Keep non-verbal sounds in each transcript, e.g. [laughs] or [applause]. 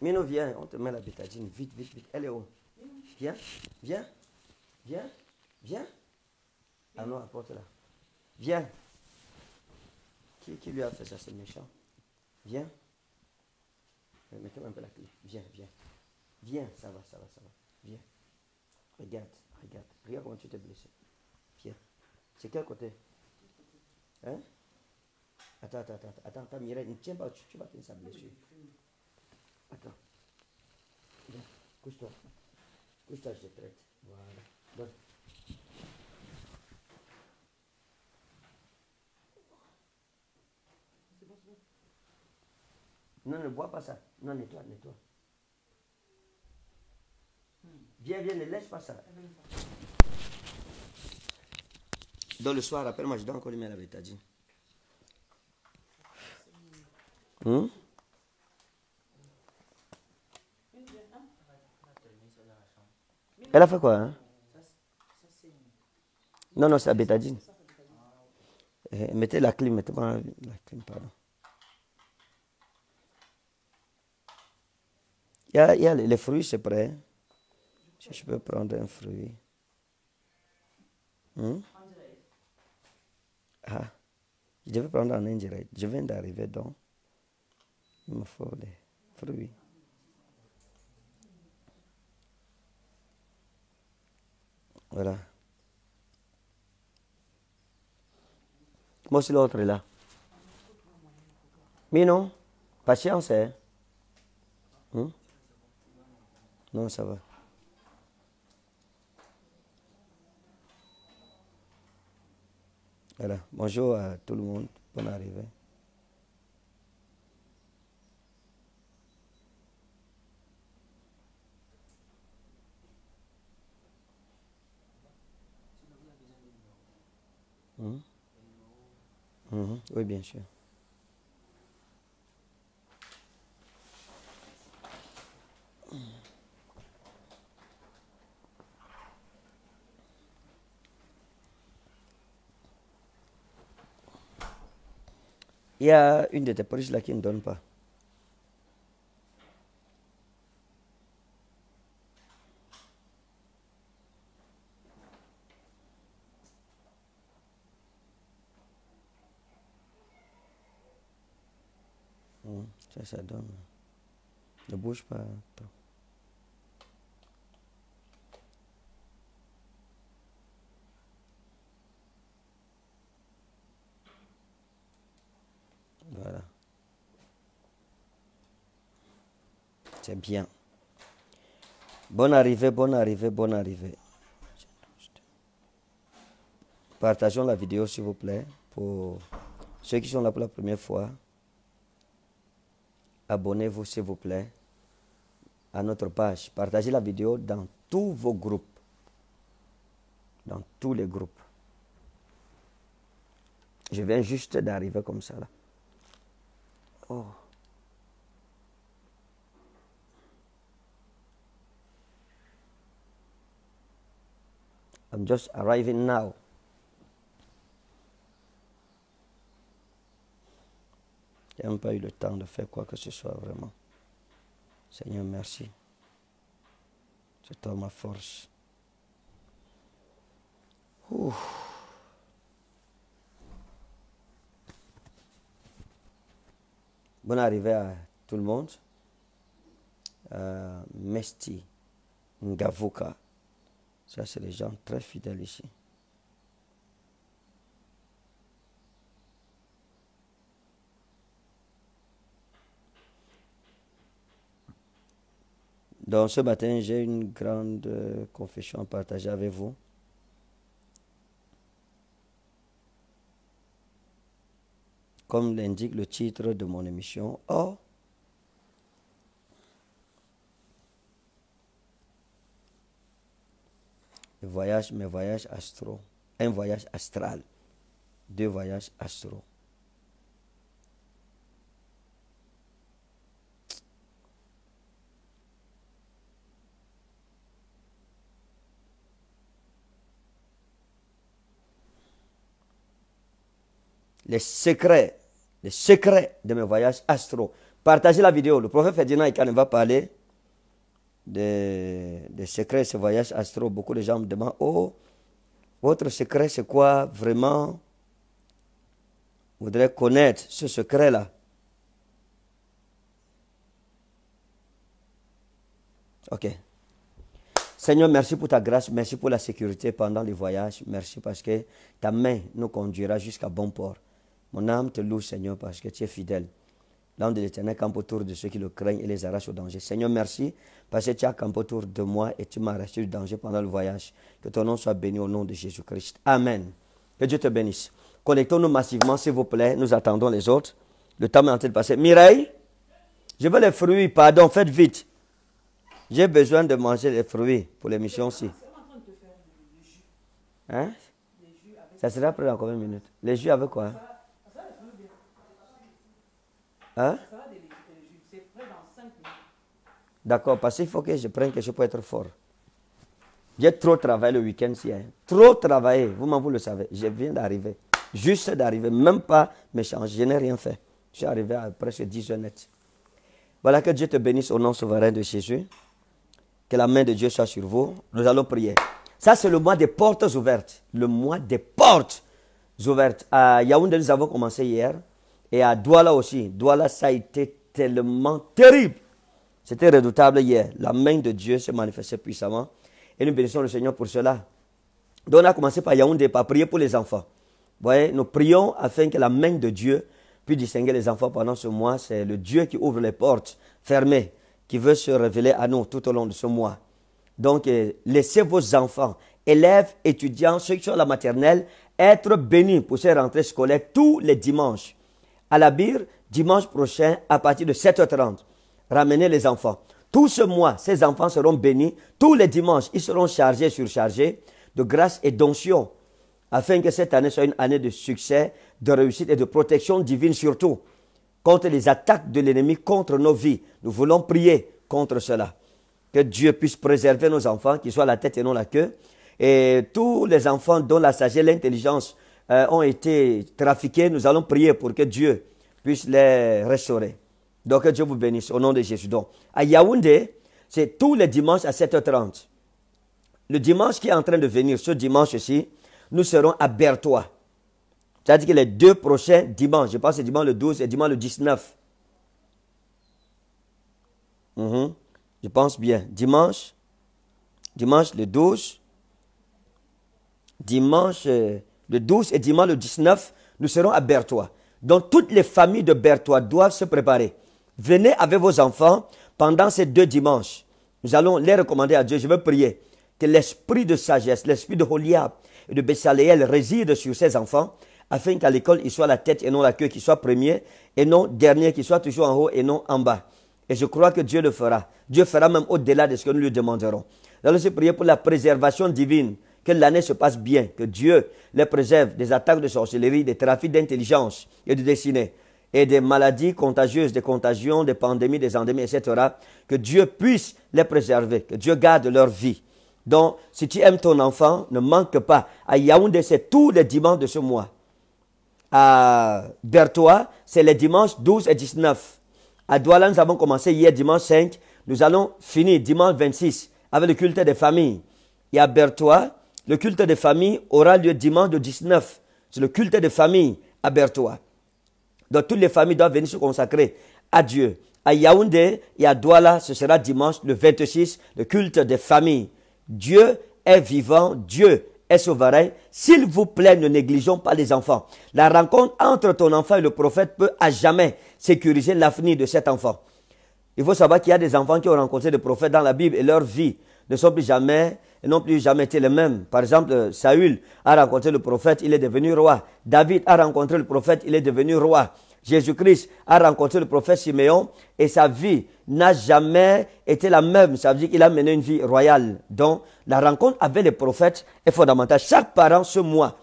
Mino, viens, on te met la bétadine, vite, vite, vite. Elle est où Viens, viens, viens, viens. Ah non, apporte-la. Viens. Qui, qui lui a fait ça, ce méchant Viens. Mettez-moi un peu la clé. Viens, viens. Viens, ça va, ça va, ça va. Viens. Regarde, regarde. Regarde comment tu t'es blessé. Viens. C'est quel côté Hein Attends, attends, attends, attends, attends Mireille, ne tiens pas, tu, tu vas tenir ça blessure. Attends. Viens, couche-toi. Couche-toi, je te prête. Voilà. Donne. C'est bon, c'est bon. Non, ne bois pas ça. Non, nettoie, nettoie. Viens, viens, ne laisse pas ça. Dans le soir, rappelle-moi, je dois encore lui mettre la dit Hein? Elle a fait quoi hein? Non, non, c'est la bétadine. Eh, mettez la clim, mettez la clim, pardon. Il y a, les fruits, c'est prêt. je peux prendre un fruit. Hmm? Ah, je vais prendre un indirect. Je viens d'arriver donc des fruits. voilà moi c'est l'autre là mais non patience hein non ça va voilà bonjour à tout le monde bonne arrivée Mhm. Mhm. Oui, bien sûr. Il y a une de tes là qui ne donne pas. Ça, donne. Ne bouge pas. Voilà. C'est bien. Bonne arrivée, bonne arrivée, bonne arrivée. Partageons la vidéo, s'il vous plaît, pour ceux qui sont là pour la première fois abonnez-vous s'il vous plaît à notre page. Partagez la vidéo dans tous vos groupes. Dans tous les groupes. Je viens juste d'arriver comme ça là. Oh. I'm just arriving now. J'ai même pas eu le temps de faire quoi que ce soit vraiment. Seigneur, merci. C'est toi ma force. Bonne arrivée à tout le monde. Euh, Mesti, Ngavuka, Ça, c'est des gens très fidèles ici. Donc ce matin, j'ai une grande euh, confession à partager avec vous. Comme l'indique le titre de mon émission, oh, voyage, mes voyages astro, un voyage astral, deux voyages astro. les secrets, les secrets de mes voyages astro. Partagez la vidéo. Le prophète Ferdinand va parler des, secrets de ce voyage astro. Beaucoup de gens me demandent, oh, votre secret, c'est quoi vraiment Je voudrais connaître ce secret-là. Ok. Seigneur, merci pour ta grâce, merci pour la sécurité pendant les voyages, merci parce que ta main nous conduira jusqu'à bon port. Mon âme te loue, Seigneur, parce que tu es fidèle. L'âme de l'Éternel campe autour de ceux qui le craignent et les arrache au danger. Seigneur, merci parce que tu as campé autour de moi et tu m'as arraché du danger pendant le voyage. Que ton nom soit béni au nom de Jésus-Christ. Amen. Que Dieu te bénisse. Connectons-nous massivement, s'il vous plaît. Nous attendons les autres. Le temps est en train de passer. Mireille, je veux les fruits. Pardon, faites vite. J'ai besoin de manger les fruits pour l'émission aussi. Hein? Ça sera après dans combien de minutes Les jus avec quoi Hein? D'accord, parce qu'il faut que je prenne Que je peux être fort. J'ai trop travaillé le week-end hein. Trop travaillé, vous vous le savez. Je viens d'arriver. Juste d'arriver, même pas méchant, Je n'ai rien fait. Je suis arrivé à presque 10 heures Voilà que Dieu te bénisse au nom souverain de Jésus. Que la main de Dieu soit sur vous. Nous allons prier. Ça, c'est le mois des portes ouvertes. Le mois des portes ouvertes. À Yaoundé, nous avons commencé hier. Et à Douala aussi. Douala, ça a été tellement terrible. C'était redoutable hier. La main de Dieu se manifestait puissamment. Et nous bénissons le Seigneur pour cela. Donc on a commencé par Yaoundé, par prier pour les enfants. Vous voyez, nous prions afin que la main de Dieu puisse distinguer les enfants pendant ce mois. C'est le Dieu qui ouvre les portes fermées, qui veut se révéler à nous tout au long de ce mois. Donc, euh, laissez vos enfants, élèves, étudiants, ceux qui sont à la maternelle, être bénis pour ces rentrées scolaires tous les dimanches à la Bire dimanche prochain à partir de 7h30. Ramenez les enfants. Tout ce mois, ces enfants seront bénis. Tous les dimanches, ils seront chargés, surchargés de grâce et d'onction, afin que cette année soit une année de succès, de réussite et de protection divine surtout, contre les attaques de l'ennemi, contre nos vies. Nous voulons prier contre cela. Que Dieu puisse préserver nos enfants, qu'ils soient la tête et non la queue. Et tous les enfants dont la sagesse et l'intelligence euh, ont été trafiqués, nous allons prier pour que Dieu puisse les restaurer. Donc que Dieu vous bénisse au nom de Jésus. Donc à Yaoundé, c'est tous les dimanches à 7h30. Le dimanche qui est en train de venir, ce dimanche-ci, nous serons à Bertois. C'est-à-dire que les deux prochains dimanches, je pense que dimanche le 12 et dimanche le 19. Mhm. Je pense bien. Dimanche, dimanche le 12, dimanche euh, le 12 et dimanche le 19, nous serons à Berthois. Donc toutes les familles de Berthois doivent se préparer. Venez avec vos enfants pendant ces deux dimanches. Nous allons les recommander à Dieu. Je veux prier que l'esprit de sagesse, l'esprit de holia et de Bessaléel réside sur ces enfants afin qu'à l'école, ils soient la tête et non la queue, qu'ils soient premiers et non derniers, qu'ils soient toujours en haut et non en bas. Et je crois que Dieu le fera. Dieu fera même au-delà de ce que nous lui demanderons. Nous allons prier pour la préservation divine que l'année se passe bien, que Dieu les préserve des attaques de sorcellerie, des trafics d'intelligence et de destinée, et des maladies contagieuses, des contagions, des pandémies, des endémies, etc. Que Dieu puisse les préserver, que Dieu garde leur vie. Donc, si tu aimes ton enfant, ne manque pas. À Yaoundé, c'est tous les dimanches de ce mois. À Bertois, c'est les dimanches 12 et 19. À Douala, nous avons commencé hier dimanche 5. Nous allons finir dimanche 26 avec le culte des familles. Et à Bertois, le culte des familles aura lieu dimanche le 19. C'est le culte des familles à Bertois. Donc toutes les familles doivent venir se consacrer à Dieu. À Yaoundé et à Douala, ce sera dimanche le 26, le culte des familles. Dieu est vivant, Dieu est souverain. S'il vous plaît, ne négligeons pas les enfants. La rencontre entre ton enfant et le prophète peut à jamais sécuriser l'avenir de cet enfant. Il faut savoir qu'il y a des enfants qui ont rencontré des prophètes dans la Bible et leur vie ne sont plus jamais n'ont plus jamais été les mêmes. Par exemple, Saül a rencontré le prophète, il est devenu roi. David a rencontré le prophète, il est devenu roi. Jésus-Christ a rencontré le prophète Siméon et sa vie n'a jamais été la même. Ça veut dire qu'il a mené une vie royale. Donc, la rencontre avec les prophètes est fondamentale. Chaque parent ce mois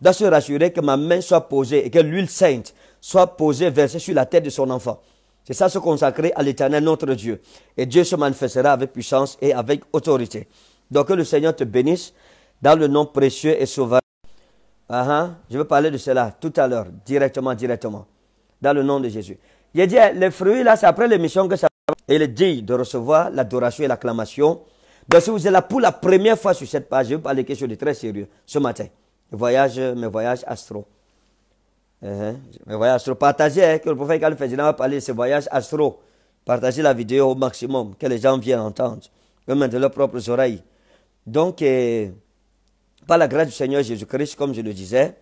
doit se rassurer que ma main soit posée et que l'huile sainte soit posée, versée sur la tête de son enfant. C'est ça se consacrer à l'éternel notre Dieu. Et Dieu se manifestera avec puissance et avec autorité. Donc que le Seigneur te bénisse dans le nom précieux et souverain. Ah, ah, je vais parler de cela tout à l'heure, directement, directement, dans le nom de Jésus. Il dit, eh, les fruits, là, c'est après l'émission que ça va. Il dit de recevoir l'adoration et l'acclamation. Donc, si vous êtes là pour la première fois sur cette page, je vais parler de quelque chose de très sérieux ce matin. Voyage, mes voyages astro. Eh, hein, mes voyages astro. Partagez, hein, que le prophète va parler de ses voyages astro. Partagez la vidéo au maximum, que les gens viennent entendre, eux de leurs propres oreilles. Donc, par la grâce du Seigneur Jésus-Christ, comme je le disais,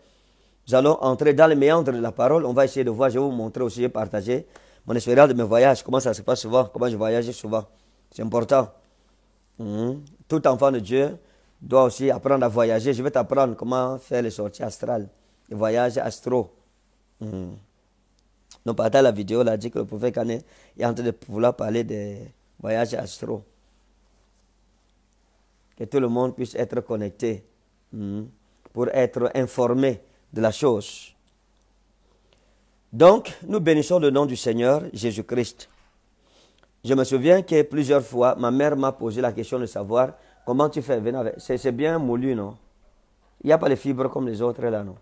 nous allons entrer dans le méandre de la parole. On va essayer de voir, je vais vous montrer aussi, vais partager mon expérience de mes voyages, comment ça se passe souvent, comment je voyage souvent. C'est important. Mhm. Tout enfant de Dieu doit aussi apprendre à voyager. Je vais t'apprendre comment faire les sorties astrales, les voyages astro. Donc, mhm. la vidéo, là, dit que le prophète Kané est en train de vouloir parler des voyages astro que tout le monde puisse être connecté hmm, pour être informé de la chose. Donc, nous bénissons le nom du Seigneur Jésus-Christ. Je me souviens que plusieurs fois, ma mère m'a posé la question de savoir comment tu fais C'est bien moulu, non Il n'y a pas les fibres comme les autres là, non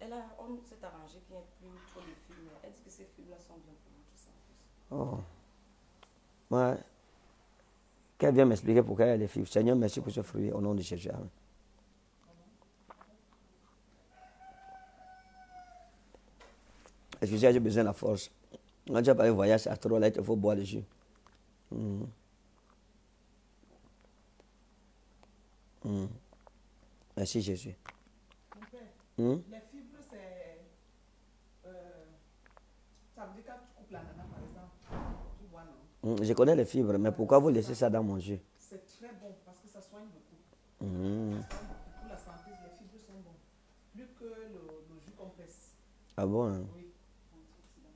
elle a, On s'est arrangé qu'il n'y ait plus trop de fibres. Est-ce que ces fibres-là sont bien pour nous, ça Oh. Ouais. Qu'elle vient m'expliquer pourquoi il y a est fibres. Seigneur, merci pour ce fruit. Au nom de Jésus. Amen. Excusez, j'ai besoin de la force. a déjà parlé voyage à trop, là, il faut boire le jus. Hmm. Hmm. Merci Jésus. Hmm? Les fibres, c'est. Euh, ça veut dire quand tu coupes nana, par exemple. Mm, je connais les fibres, mais pourquoi vous laissez ça dans mon jus C'est très bon parce que ça soigne beaucoup. Mmh. Ça pour la santé, les fibres sont bonnes. Plus que le, le jus compresse. Ah bon hein? Oui.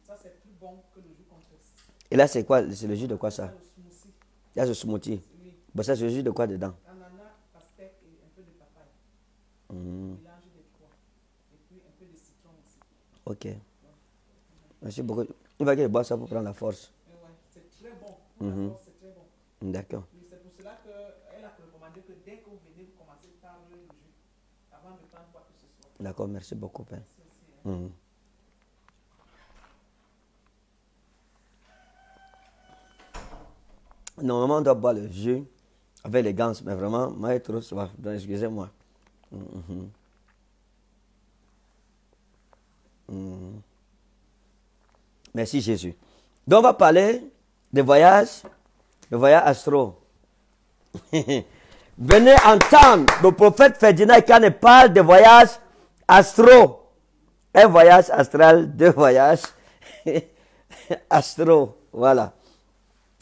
Ça, c'est plus bon que le jus compresse. Et là, c'est quoi C'est le jus de quoi ça Le smoothie. Là, le smoothie. Oui. Bon, ça, c'est le jus de quoi dedans Ananas, pastèque et un peu de papaye. Mmh. Mélange de trois. Et puis un peu de citron aussi. Ok. Merci beaucoup. Il va que je bois ça pour prendre la force. Mhm. c'est très bon. D'accord. C'est pour cela qu'elle a recommandé que dès que vous venez, vous commencez par le jus, avant de prendre quoi que ce soit. D'accord, merci beaucoup. père. Merci hein. mhm. Normalement, on doit boire le jus avec élégance, mais vraiment, maître, excusez-moi. Mhm. Merci Jésus. Donc, on va parler des voyages, des voyages astro. [laughs] Venez entendre le prophète Ferdinand Kane parle des voyages astro. Un voyage astral, deux voyages [laughs] astro. Voilà.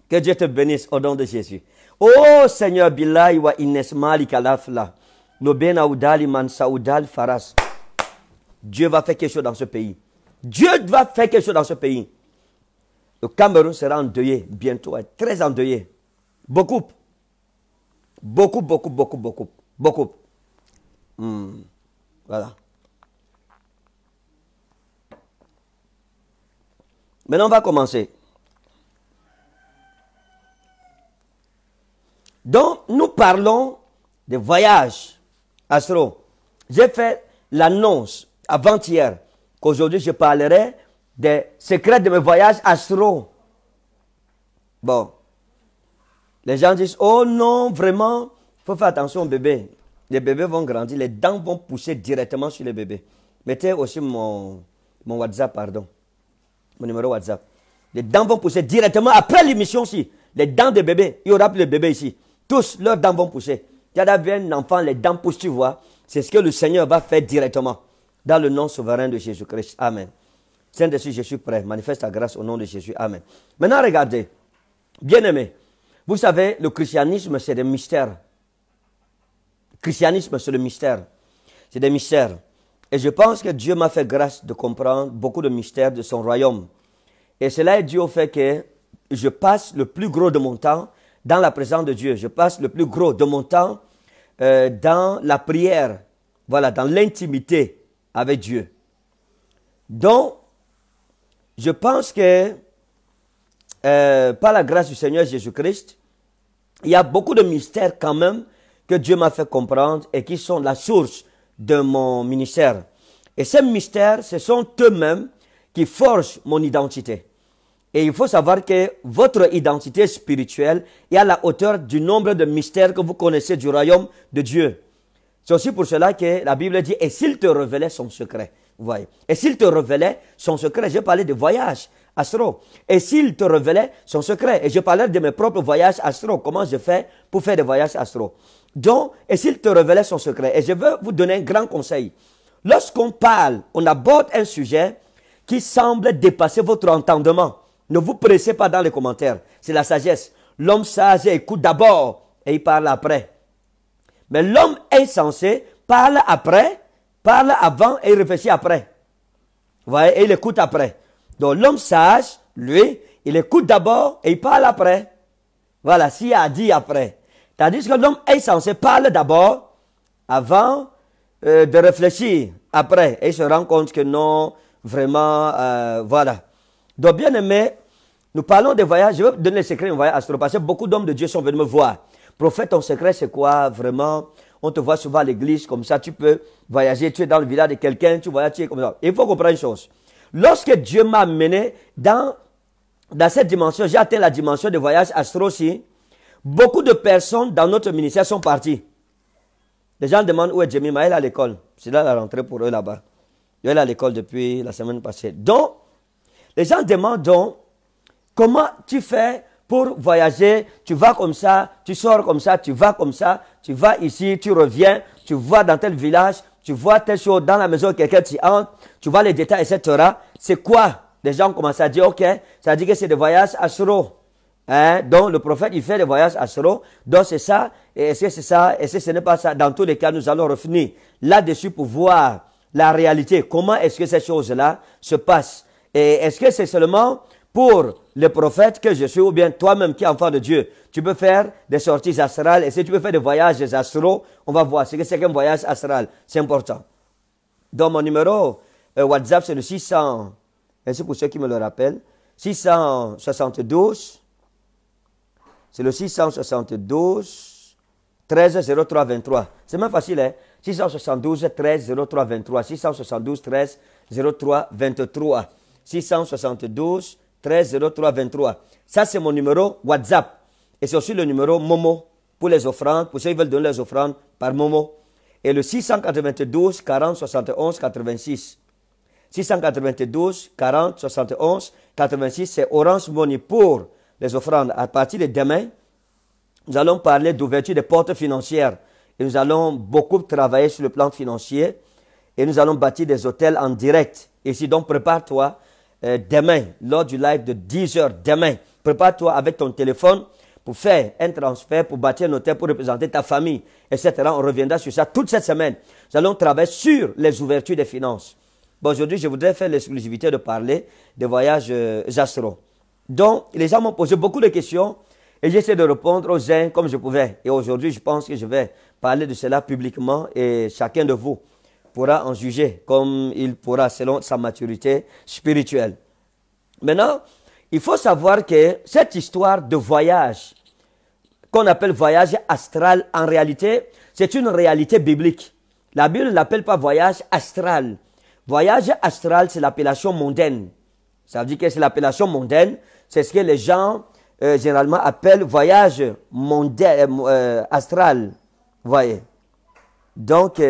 Que Dieu te bénisse au nom de Jésus. Oh Seigneur wa li Kalafla. Nobena Faras. Dieu va faire quelque chose dans ce pays. Dieu va faire quelque chose dans ce pays. Le Cameroun sera endeuillé bientôt, très endeuillé. Beaucoup. Beaucoup, beaucoup, beaucoup, beaucoup. Beaucoup. Hmm. Voilà. Maintenant, on va commencer. Donc, nous parlons de voyages astro. J'ai fait l'annonce avant-hier qu'aujourd'hui, je parlerai des secrets de mes voyages astro. Bon. Les gens disent, oh non, vraiment, faut faire attention aux Les bébés vont grandir, les dents vont pousser directement sur les bébés. Mettez aussi mon, WhatsApp, pardon. Mon numéro WhatsApp. Les dents vont pousser directement après l'émission aussi. Les dents des bébés. Il y aura plus de bébés ici. Tous, leurs dents vont pousser. Il y a un enfant, les dents poussent, tu vois. C'est ce que le Seigneur va faire directement. Dans le nom souverain de Jésus-Christ. Amen saint dessus, je suis prêt. Manifeste ta grâce au nom de Jésus. Amen. Maintenant, regardez. Bien-aimés, vous savez, le christianisme, c'est des mystères. Le christianisme, c'est le mystère. C'est des mystères. Et je pense que Dieu m'a fait grâce de comprendre beaucoup de mystères de son royaume. Et cela est dû au fait que je passe le plus gros de mon temps dans la présence de Dieu. Je passe le plus gros de mon temps euh, dans la prière, voilà, dans l'intimité avec Dieu. Donc, je pense que euh, par la grâce du Seigneur Jésus-Christ, il y a beaucoup de mystères quand même que Dieu m'a fait comprendre et qui sont la source de mon ministère. Et ces mystères, ce sont eux-mêmes qui forgent mon identité. Et il faut savoir que votre identité spirituelle est à la hauteur du nombre de mystères que vous connaissez du royaume de Dieu. C'est aussi pour cela que la Bible dit, et s'il te révélait son secret. Et s'il te révélait son secret, j'ai parlé de voyage astro. Et s'il te révélait son secret, et je parlais de mes propres voyages astro, comment je fais pour faire des voyages astro. Donc, et s'il te révélait son secret, et je veux vous donner un grand conseil. Lorsqu'on parle, on aborde un sujet qui semble dépasser votre entendement. Ne vous pressez pas dans les commentaires. C'est la sagesse. L'homme sage écoute d'abord et il parle après. Mais l'homme insensé parle après parle avant et réfléchit après. Vous voyez, et il écoute après. Donc l'homme sage, lui, il écoute d'abord et il parle après. Voilà, s'il a dit après. Tandis que l'homme censé parle d'abord, avant euh, de réfléchir après. Et il se rend compte que non, vraiment, euh, voilà. Donc bien aimé, nous parlons des voyages. Je vais vous donner le secret à voyage astro beaucoup d'hommes de Dieu sont venus me voir. Prophète, ton secret, c'est quoi vraiment on te voit souvent à l'église, comme ça, tu peux voyager, tu es dans le village de quelqu'un, tu voyages, tu es comme ça. Il faut comprendre une chose. Lorsque Dieu m'a amené dans, dans cette dimension, j'ai atteint la dimension de voyage astro aussi, beaucoup de personnes dans notre ministère sont parties. Les gens demandent où est Jemima, elle est à l'école. C'est là la rentrée pour eux là-bas. Elle est à l'école depuis la semaine passée. Donc, les gens demandent donc, comment tu fais pour voyager, tu vas comme ça, tu sors comme ça, tu vas comme ça, tu vas ici, tu reviens, tu vas dans tel village, tu vois telle chose dans la maison, quelqu'un tu entres, tu vois les détails, etc. C'est quoi Les gens commencent à dire, ok, ça dit que c'est des voyages à Hein? Donc le prophète, il fait des voyages astro. Donc c'est ça, et est-ce que c'est ça, est-ce que ce n'est pas ça Dans tous les cas, nous allons revenir là-dessus pour voir la réalité. Comment est-ce que ces choses-là se passent Et est-ce que c'est seulement pour le prophète que je suis, ou bien toi-même qui es enfant de Dieu, tu peux faire des sorties astrales, et si tu peux faire des voyages astraux, on va voir ce que c'est qu'un voyage astral, c'est important. Donc mon numéro euh, WhatsApp, c'est le 600, et c'est pour ceux qui me le rappellent, 672, c'est le 672 13 03 23. C'est même facile, hein? 672 13 03 23. 672 13 03 23. 672 13 03 23. Ça, c'est mon numéro WhatsApp. Et c'est aussi le numéro Momo pour les offrandes, pour ceux qui veulent donner les offrandes par Momo. Et le 692 40 71 86. 692 40 71 86, c'est Orange Money pour les offrandes. À partir de demain, nous allons parler d'ouverture des portes financières. Et nous allons beaucoup travailler sur le plan financier. Et nous allons bâtir des hôtels en direct. Et si donc prépare-toi euh, demain, lors du live de 10h demain. Prépare-toi avec ton téléphone pour faire un transfert, pour bâtir un hôtel, pour représenter ta famille, etc. On reviendra sur ça toute cette semaine. Nous allons travailler sur les ouvertures des finances. aujourd'hui, je voudrais faire l'exclusivité de parler des voyages euh, astro. Donc, les gens m'ont posé beaucoup de questions et j'essaie de répondre aux uns comme je pouvais. Et aujourd'hui, je pense que je vais parler de cela publiquement et chacun de vous pourra en juger comme il pourra selon sa maturité spirituelle. Maintenant, il faut savoir que cette histoire de voyage, qu'on appelle voyage astral, en réalité, c'est une réalité biblique. La Bible ne l'appelle pas voyage astral. Voyage astral, c'est l'appellation mondaine. Ça veut dire que c'est l'appellation mondaine. C'est ce que les gens euh, généralement appellent voyage mondaine, euh, euh, astral. Vous voyez. Donc,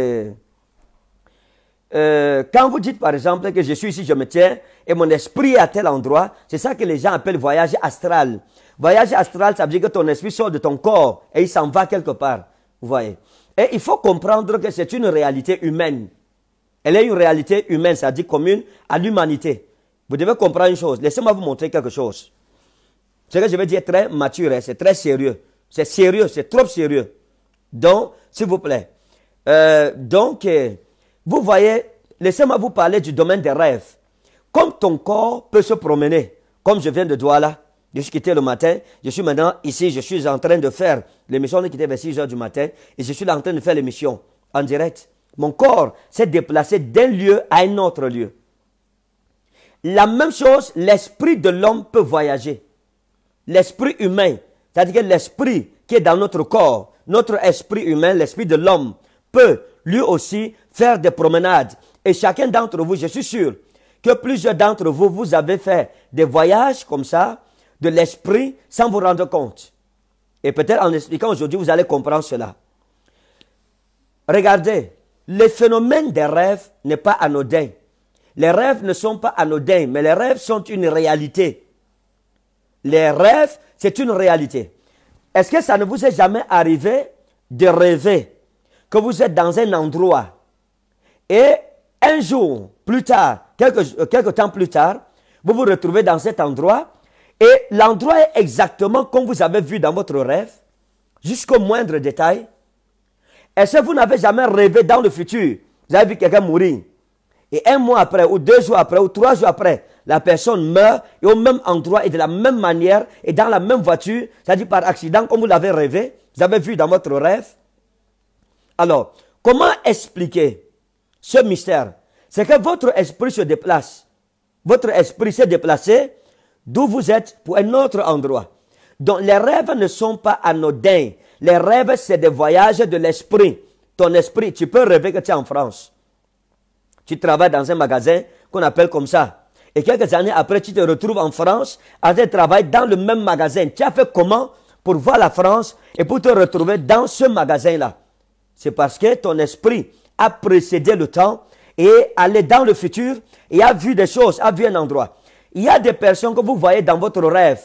euh, quand vous dites par exemple que je suis ici, je me tiens, et mon esprit est à tel endroit, c'est ça que les gens appellent voyage astral. Voyage astral, ça veut dire que ton esprit sort de ton corps et il s'en va quelque part. Vous voyez Et il faut comprendre que c'est une réalité humaine. Elle est une réalité humaine, ça à dire commune à l'humanité. Vous devez comprendre une chose. Laissez-moi vous montrer quelque chose. Ce que je vais dire est très mature, hein, c'est très sérieux. C'est sérieux, c'est trop sérieux. Donc, s'il vous plaît. Euh, donc, euh, vous voyez, laissez-moi vous parler du domaine des rêves. Comme ton corps peut se promener, comme je viens de Douala, je suis quitté le matin, je suis maintenant ici, je suis en train de faire l'émission, on est quitté vers 6 heures du matin, et je suis en train de faire l'émission en direct. Mon corps s'est déplacé d'un lieu à un autre lieu. La même chose, l'esprit de l'homme peut voyager. L'esprit humain, c'est-à-dire l'esprit qui est dans notre corps, notre esprit humain, l'esprit de l'homme, peut lui aussi faire des promenades. Et chacun d'entre vous, je suis sûr que plusieurs d'entre vous, vous avez fait des voyages comme ça, de l'esprit, sans vous rendre compte. Et peut-être en expliquant aujourd'hui, vous allez comprendre cela. Regardez, le phénomène des rêves n'est pas anodin. Les rêves ne sont pas anodins, mais les rêves sont une réalité. Les rêves, c'est une réalité. Est-ce que ça ne vous est jamais arrivé de rêver que vous êtes dans un endroit et un jour plus tard, euh, quelques, temps plus tard, vous vous retrouvez dans cet endroit et l'endroit est exactement comme vous avez vu dans votre rêve, jusqu'au moindre détail. Est-ce que vous n'avez jamais rêvé dans le futur Vous avez vu quelqu'un mourir. Et un mois après, ou deux jours après, ou trois jours après, la personne meurt et au même endroit et de la même manière et dans la même voiture, c'est-à-dire par accident, comme vous l'avez rêvé, vous avez vu dans votre rêve. Alors, comment expliquer ce mystère, c'est que votre esprit se déplace. Votre esprit s'est déplacé d'où vous êtes pour un autre endroit. Donc les rêves ne sont pas anodins. Les rêves, c'est des voyages de l'esprit. Ton esprit, tu peux rêver que tu es en France. Tu travailles dans un magasin qu'on appelle comme ça. Et quelques années après, tu te retrouves en France à te travailler dans le même magasin. Tu as fait comment pour voir la France et pour te retrouver dans ce magasin-là C'est parce que ton esprit a précédé le temps et aller dans le futur et a vu des choses, a vu un endroit. Il y a des personnes que vous voyez dans votre rêve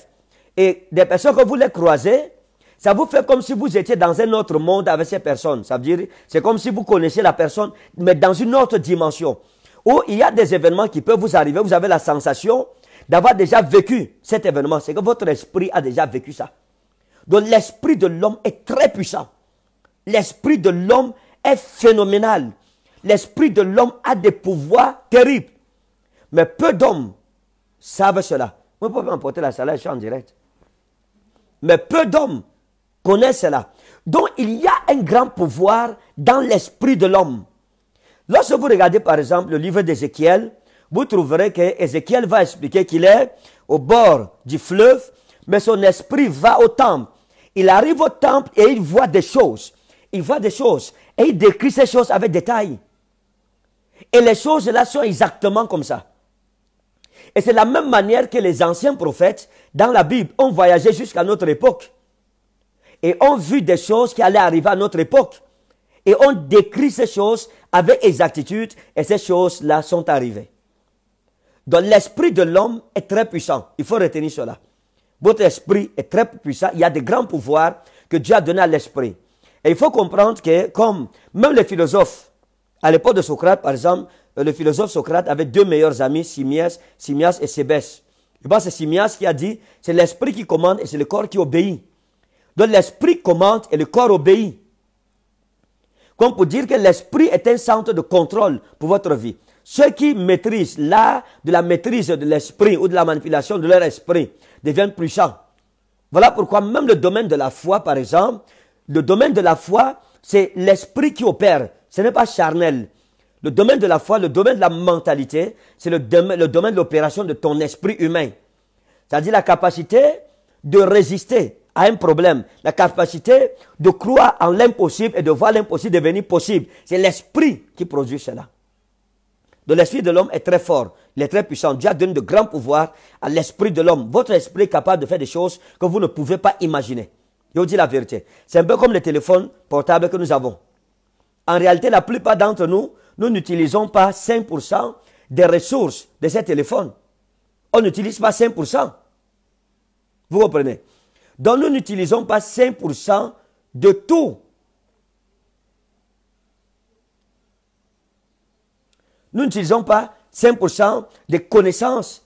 et des personnes que vous les croisez, ça vous fait comme si vous étiez dans un autre monde avec ces personnes. Ça veut dire, c'est comme si vous connaissez la personne, mais dans une autre dimension. Où il y a des événements qui peuvent vous arriver, vous avez la sensation d'avoir déjà vécu cet événement. C'est que votre esprit a déjà vécu ça. Donc l'esprit de l'homme est très puissant. L'esprit de l'homme est phénoménal. L'esprit de l'homme a des pouvoirs terribles. Mais peu d'hommes savent cela. Vous pouvez emporter la salade, je suis en direct. Mais peu d'hommes connaissent cela. Donc il y a un grand pouvoir dans l'esprit de l'homme. Lorsque vous regardez par exemple le livre d'Ézéchiel, vous trouverez que Ézéchiel va expliquer qu'il est au bord du fleuve, mais son esprit va au temple. Il arrive au temple et il voit des choses. Il voit des choses. Et il décrit ces choses avec détail. Et les choses là sont exactement comme ça. Et c'est la même manière que les anciens prophètes dans la Bible ont voyagé jusqu'à notre époque. Et ont vu des choses qui allaient arriver à notre époque. Et ont décrit ces choses avec exactitude. Et ces choses-là sont arrivées. Donc l'esprit de l'homme est très puissant. Il faut retenir cela. Votre esprit est très puissant. Il y a des grands pouvoirs que Dieu a donnés à l'esprit. Et il faut comprendre que, comme même les philosophes, à l'époque de Socrate, par exemple, euh, le philosophe Socrate avait deux meilleurs amis, Simias, et Sébès. Je pense que c'est Simias qui a dit, c'est l'esprit qui commande et c'est le corps qui obéit. Donc l'esprit commande et le corps obéit. Comme pour dire que l'esprit est un centre de contrôle pour votre vie. Ceux qui maîtrisent l'art de la maîtrise de l'esprit ou de la manipulation de leur esprit deviennent puissants. Voilà pourquoi même le domaine de la foi, par exemple, le domaine de la foi, c'est l'esprit qui opère, ce n'est pas charnel. Le domaine de la foi, le domaine de la mentalité, c'est le, domaine de l'opération de ton esprit humain. C'est-à-dire la capacité de résister à un problème, la capacité de croire en l'impossible et de voir l'impossible devenir possible. C'est l'esprit qui produit cela. Donc l'esprit de l'homme est très fort, il est très puissant. Dieu donne de grands pouvoirs à l'esprit de l'homme. Votre esprit est capable de faire des choses que vous ne pouvez pas imaginer. Je vous dis la vérité. C'est un peu comme les téléphones portables que nous avons. En réalité, la plupart d'entre nous, nous n'utilisons pas 5% des ressources de ces téléphones. On n'utilise pas 5%. Vous comprenez Donc nous n'utilisons pas 5% de tout. Nous n'utilisons pas 5% des connaissances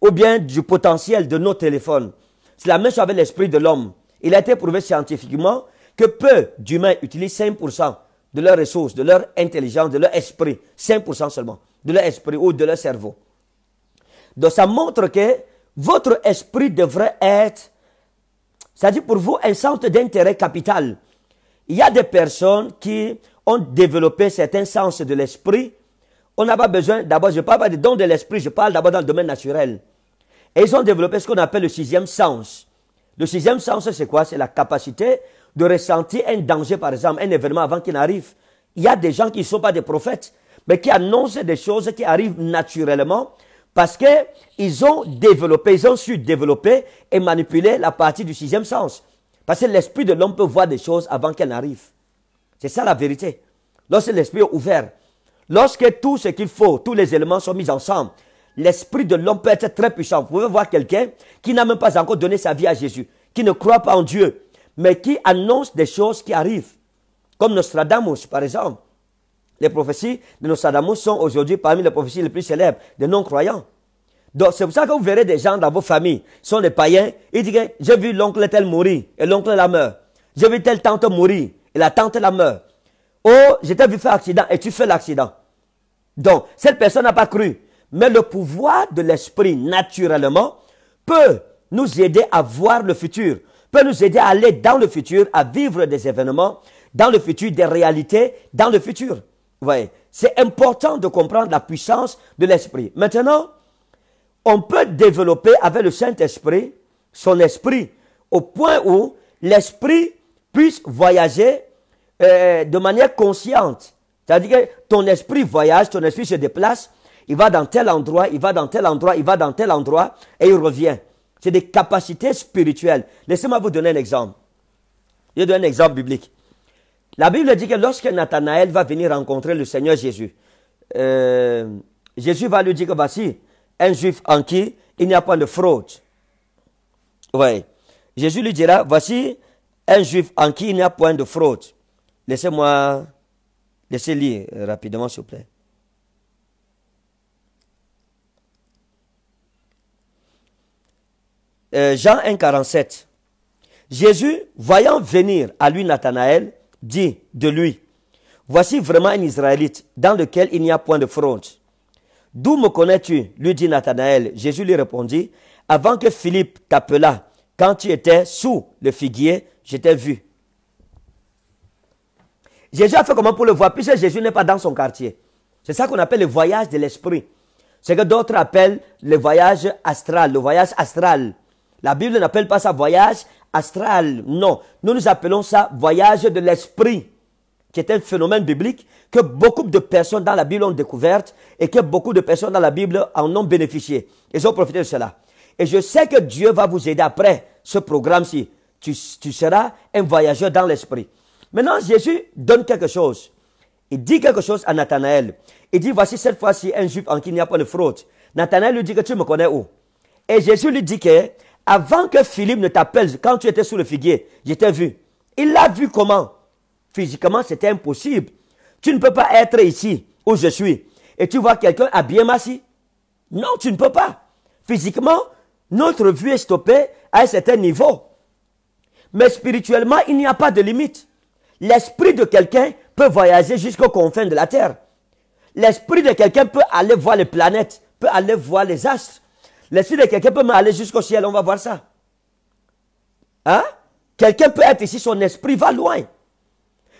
ou bien du potentiel de nos téléphones. C'est la même chose avec l'esprit de l'homme. Il a été prouvé scientifiquement que peu d'humains utilisent 5% de leurs ressources, de leur intelligence, de leur esprit. 5% seulement, de leur esprit ou de leur cerveau. Donc ça montre que votre esprit devrait être, c'est-à-dire pour vous, un centre d'intérêt capital. Il y a des personnes qui ont développé certains sens de l'esprit. On n'a pas besoin, d'abord, je ne parle pas des dons de l'esprit, je parle d'abord dans le domaine naturel. Et ils ont développé ce qu'on appelle le sixième sens. Le sixième sens, c'est quoi C'est la capacité de ressentir un danger, par exemple, un événement avant qu'il n'arrive. Il y a des gens qui ne sont pas des prophètes, mais qui annoncent des choses qui arrivent naturellement parce qu'ils ont développé, ils ont su développer et manipuler la partie du sixième sens. Parce que l'esprit de l'homme peut voir des choses avant qu'elles n'arrivent. C'est ça la vérité. Lorsque l'esprit est ouvert, lorsque tout ce qu'il faut, tous les éléments sont mis ensemble, l'esprit de l'homme peut être très puissant. Vous pouvez voir quelqu'un qui n'a même pas encore donné sa vie à Jésus, qui ne croit pas en Dieu, mais qui annonce des choses qui arrivent. Comme Nostradamus, par exemple. Les prophéties de Nostradamus sont aujourd'hui parmi les prophéties les plus célèbres des non-croyants. Donc, c'est pour ça que vous verrez des gens dans vos familles, sont des païens, ils disent j'ai vu l'oncle tel mourir, et l'oncle la meurt. J'ai vu telle tante mourir, et la tante la meurt. Oh, j'étais vu faire accident, et tu fais l'accident. Donc, cette personne n'a pas cru mais le pouvoir de l'esprit, naturellement, peut nous aider à voir le futur, peut nous aider à aller dans le futur, à vivre des événements, dans le futur, des réalités, dans le futur. Vous c'est important de comprendre la puissance de l'esprit. Maintenant, on peut développer avec le Saint-Esprit son esprit au point où l'esprit puisse voyager euh, de manière consciente. C'est-à-dire que ton esprit voyage, ton esprit se déplace il va dans tel endroit, il va dans tel endroit, il va dans tel endroit, et il revient. C'est des capacités spirituelles. Laissez-moi vous donner un exemple. Je donne un exemple biblique. La Bible dit que lorsque Nathanaël va venir rencontrer le Seigneur Jésus, euh, Jésus va lui dire que voici, un juif en qui il n'y a point de fraude. Oui. Jésus lui dira, voici un juif en qui il n'y a point de fraude. Laissez-moi, laissez lire rapidement, s'il vous plaît. Euh, Jean 1, 47. Jésus, voyant venir à lui Nathanaël, dit de lui, Voici vraiment un Israélite dans lequel il n'y a point de fronte. D'où me connais-tu lui dit Nathanaël. Jésus lui répondit, Avant que Philippe t'appelât, quand tu étais sous le figuier, je t'ai vu. Jésus a fait comment pour le voir, puisque Jésus n'est pas dans son quartier. C'est ça qu'on appelle le voyage de l'esprit. C'est que d'autres appellent le voyage astral, le voyage astral. La Bible n'appelle pas ça voyage astral, non. Nous nous appelons ça voyage de l'esprit, qui est un phénomène biblique que beaucoup de personnes dans la Bible ont découvert et que beaucoup de personnes dans la Bible en ont bénéficié. Ils ont profité de cela. Et je sais que Dieu va vous aider après ce programme-ci. Tu, seras un voyageur dans l'esprit. Maintenant, Jésus donne quelque chose. Il dit quelque chose à Nathanaël. Il dit, voici cette fois-ci un juif en qui il n'y a pas de fraude. Nathanaël lui dit que tu me connais où Et Jésus lui dit que avant que Philippe ne t'appelle, quand tu étais sous le figuier, j'étais vu. Il l'a vu comment Physiquement, c'était impossible. Tu ne peux pas être ici, où je suis, et tu vois quelqu'un habillé massi. Non, tu ne peux pas. Physiquement, notre vue est stoppée à un certain niveau. Mais spirituellement, il n'y a pas de limite. L'esprit de quelqu'un peut voyager jusqu'aux confins de la terre. L'esprit de quelqu'un peut aller voir les planètes, peut aller voir les astres, L'esprit de quelqu'un peut même aller jusqu'au ciel, on va voir ça. Hein? Quelqu'un peut être ici, son esprit va loin.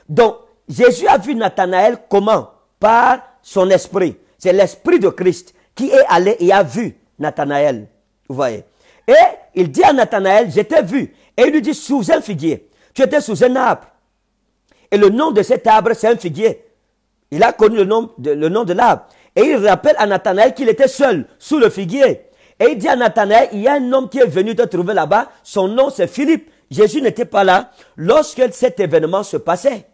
Donc, Jésus a vu Nathanaël comment Par son esprit. C'est l'esprit de Christ qui est allé et a vu Nathanaël. Vous voyez Et il dit à Nathanaël, j'étais vu. Et il lui dit, sous un figuier. Tu étais sous un arbre. Et le nom de cet arbre, c'est un figuier. Il a connu le nom le nom de l'arbre. Et il rappelle à Nathanaël qu'il était seul sous le figuier. Et il dit à Nathanaël, il y a un homme qui est venu te trouver là-bas, son nom c'est Philippe. Jésus n'était pas là lorsque cet événement se passait.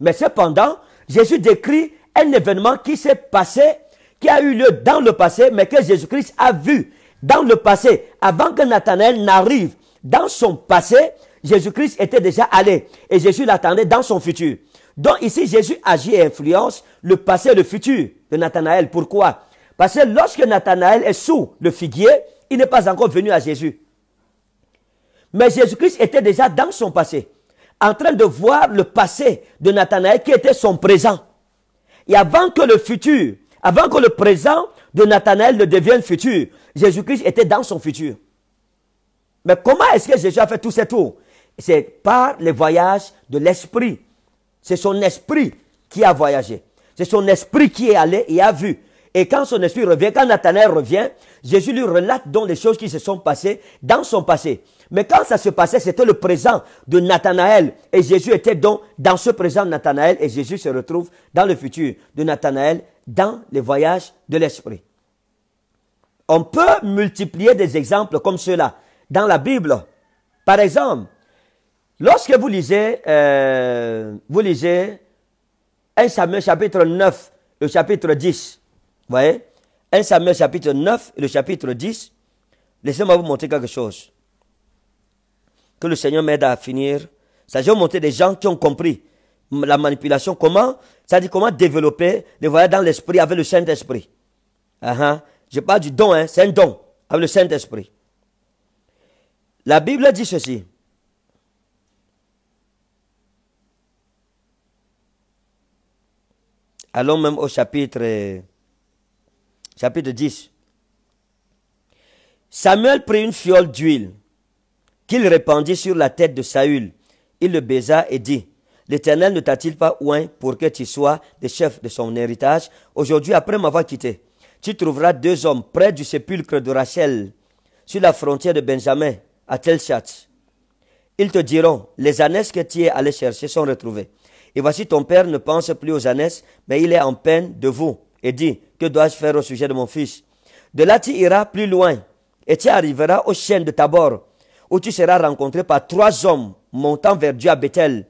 Mais cependant, Jésus décrit un événement qui s'est passé, qui a eu lieu dans le passé, mais que Jésus-Christ a vu dans le passé. Avant que Nathanaël n'arrive dans son passé, Jésus-Christ était déjà allé et Jésus l'attendait dans son futur. Donc ici, Jésus agit et influence le passé et le futur de Nathanaël. Pourquoi parce que lorsque Nathanaël est sous le figuier, il n'est pas encore venu à Jésus. Mais Jésus-Christ était déjà dans son passé, en train de voir le passé de Nathanaël qui était son présent. Et avant que le futur, avant que le présent de Nathanaël ne devienne futur, Jésus-Christ était dans son futur. Mais comment est-ce que Jésus a fait tous ces tours C'est par les voyages de l'esprit. C'est son esprit qui a voyagé. C'est son esprit qui est allé et a vu. Et quand son esprit revient, quand Nathanaël revient, Jésus lui relate donc les choses qui se sont passées dans son passé. Mais quand ça se passait, c'était le présent de Nathanaël. Et Jésus était donc dans ce présent de Nathanaël. Et Jésus se retrouve dans le futur de Nathanaël, dans les voyages de l'esprit. On peut multiplier des exemples comme cela dans la Bible. Par exemple, lorsque vous lisez, euh, vous lisez 1 Samuel chapitre 9 le chapitre 10, voyez 1 Samuel chapitre 9 et le chapitre 10. Laissez-moi vous montrer quelque chose. Que le Seigneur m'aide à finir. Ça veut montrer des gens qui ont compris la manipulation. Comment Ça dit comment développer les voyages dans l'esprit avec le Saint-Esprit. Ah, ah. Je parle du don, hein? c'est un don avec le Saint-Esprit. La Bible dit ceci. Allons même au chapitre chapitre 10. Samuel prit une fiole d'huile qu'il répandit sur la tête de Saül. Il le baisa et dit, L'Éternel ne t'a-t-il pas oint pour que tu sois le chef de son héritage Aujourd'hui, après m'avoir quitté, tu trouveras deux hommes près du sépulcre de Rachel, sur la frontière de Benjamin, à Telchat. Ils te diront, les ânesses que tu es allé chercher sont retrouvées. Et voici ton père ne pense plus aux ânesses, mais il est en peine de vous et dit, que dois-je faire au sujet de mon fils De là tu iras plus loin et tu arriveras au chêne de Tabor, où tu seras rencontré par trois hommes montant vers Dieu à Bethel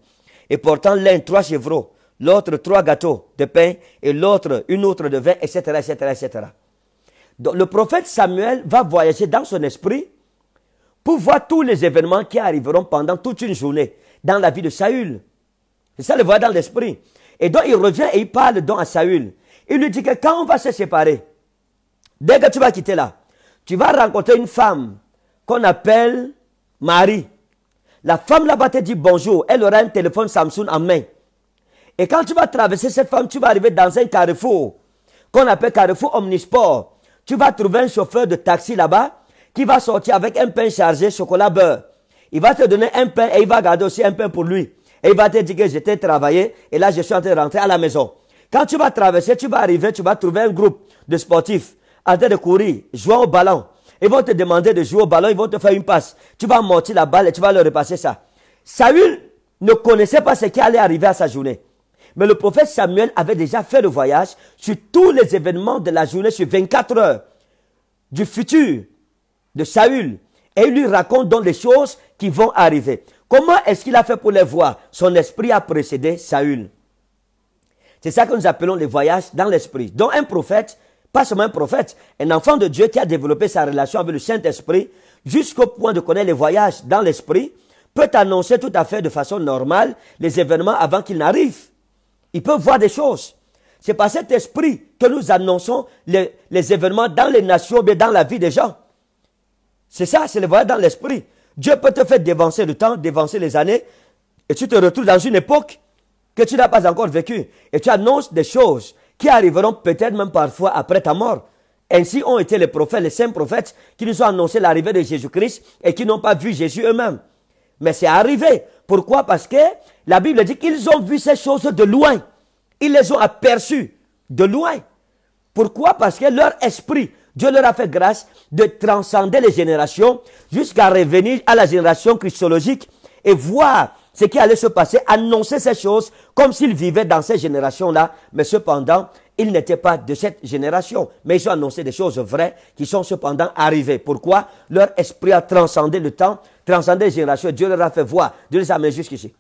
et portant l'un trois chevreaux, l'autre trois gâteaux de pain et l'autre une autre de vin, etc., etc., etc. Donc, le prophète Samuel va voyager dans son esprit pour voir tous les événements qui arriveront pendant toute une journée dans la vie de Saül. C'est ça le voit dans l'esprit. Et donc il revient et il parle donc à Saül. Il lui dit que quand on va se séparer, dès que tu vas quitter là, tu vas rencontrer une femme qu'on appelle Marie. La femme là-bas te dit bonjour. Elle aura un téléphone Samsung en main. Et quand tu vas traverser cette femme, tu vas arriver dans un carrefour qu'on appelle carrefour omnisport. Tu vas trouver un chauffeur de taxi là-bas qui va sortir avec un pain chargé chocolat beurre. Il va te donner un pain et il va garder aussi un pain pour lui. Et il va te dire que j'étais travaillé et là je suis en train de rentrer à la maison. Quand tu vas traverser, tu vas arriver, tu vas trouver un groupe de sportifs en train de courir, jouant au ballon. Ils vont te demander de jouer au ballon, ils vont te faire une passe. Tu vas monter la balle et tu vas leur repasser ça. Saül ne connaissait pas ce qui allait arriver à sa journée. Mais le prophète Samuel avait déjà fait le voyage sur tous les événements de la journée, sur 24 heures, du futur de Saül. Et il lui raconte donc les choses qui vont arriver. Comment est-ce qu'il a fait pour les voir Son esprit a précédé Saül. C'est ça que nous appelons les voyages dans l'esprit. Donc un prophète, pas seulement un prophète, un enfant de Dieu qui a développé sa relation avec le Saint-Esprit jusqu'au point de connaître les voyages dans l'esprit, peut annoncer tout à fait de façon normale les événements avant qu'ils n'arrivent. Il peut voir des choses. C'est par cet esprit que nous annonçons les, événements dans les nations, mais dans la vie des gens. C'est ça, c'est le voyage dans l'esprit. Dieu peut te faire dévancer le temps, dévancer les années, et tu te retrouves dans une époque que tu n'as pas encore vécu, et tu annonces des choses qui arriveront peut-être même parfois après ta mort. Ainsi ont été les prophètes, les saints prophètes, qui nous ont annoncé l'arrivée de Jésus-Christ et qui n'ont pas vu Jésus eux-mêmes. Mais c'est arrivé. Pourquoi Parce que la Bible dit qu'ils ont vu ces choses de loin. Ils les ont aperçues de loin. Pourquoi Parce que leur esprit, Dieu leur a fait grâce de transcender les générations jusqu'à revenir à la génération christologique et voir ce qui allait se passer, annoncer ces choses comme s'ils vivaient dans ces générations-là. Mais cependant, ils n'étaient pas de cette génération. Mais ils ont annoncé des choses vraies qui sont cependant arrivées. Pourquoi Leur esprit a transcendé le temps, transcendé les générations. Dieu leur a fait voir. Dieu les a mis jusqu'ici.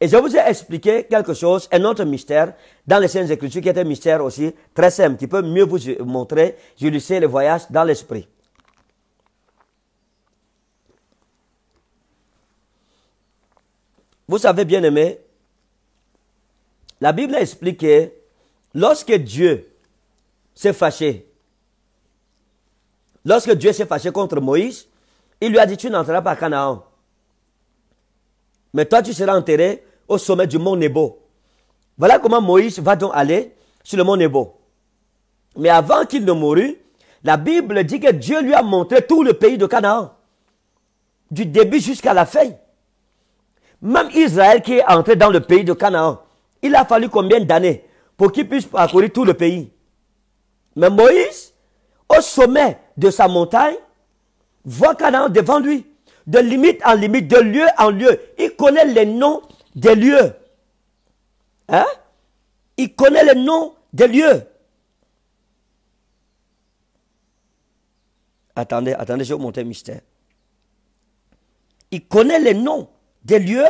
Et je vous ai expliqué quelque chose, un autre mystère dans les Saintes Écritures, qui est un mystère aussi très simple, qui peut mieux vous montrer, je le sais, le voyage dans l'esprit. Vous savez, bien aimé, la Bible explique expliqué, lorsque Dieu s'est fâché, lorsque Dieu s'est fâché contre Moïse, il lui a dit, tu n'entreras pas à Canaan. Mais toi, tu seras enterré au sommet du mont Nebo. Voilà comment Moïse va donc aller sur le mont Nebo. Mais avant qu'il ne mourût, la Bible dit que Dieu lui a montré tout le pays de Canaan, du début jusqu'à la fin. Même Israël qui est entré dans le pays de Canaan, il a fallu combien d'années pour qu'il puisse parcourir tout le pays Mais Moïse, au sommet de sa montagne, voit Canaan devant lui, de limite en limite, de lieu en lieu. Il connaît les noms des lieux. Hein? Il connaît les noms des lieux. Attendez, attendez, je vais vous montrer un mystère. Il connaît les noms des lieux,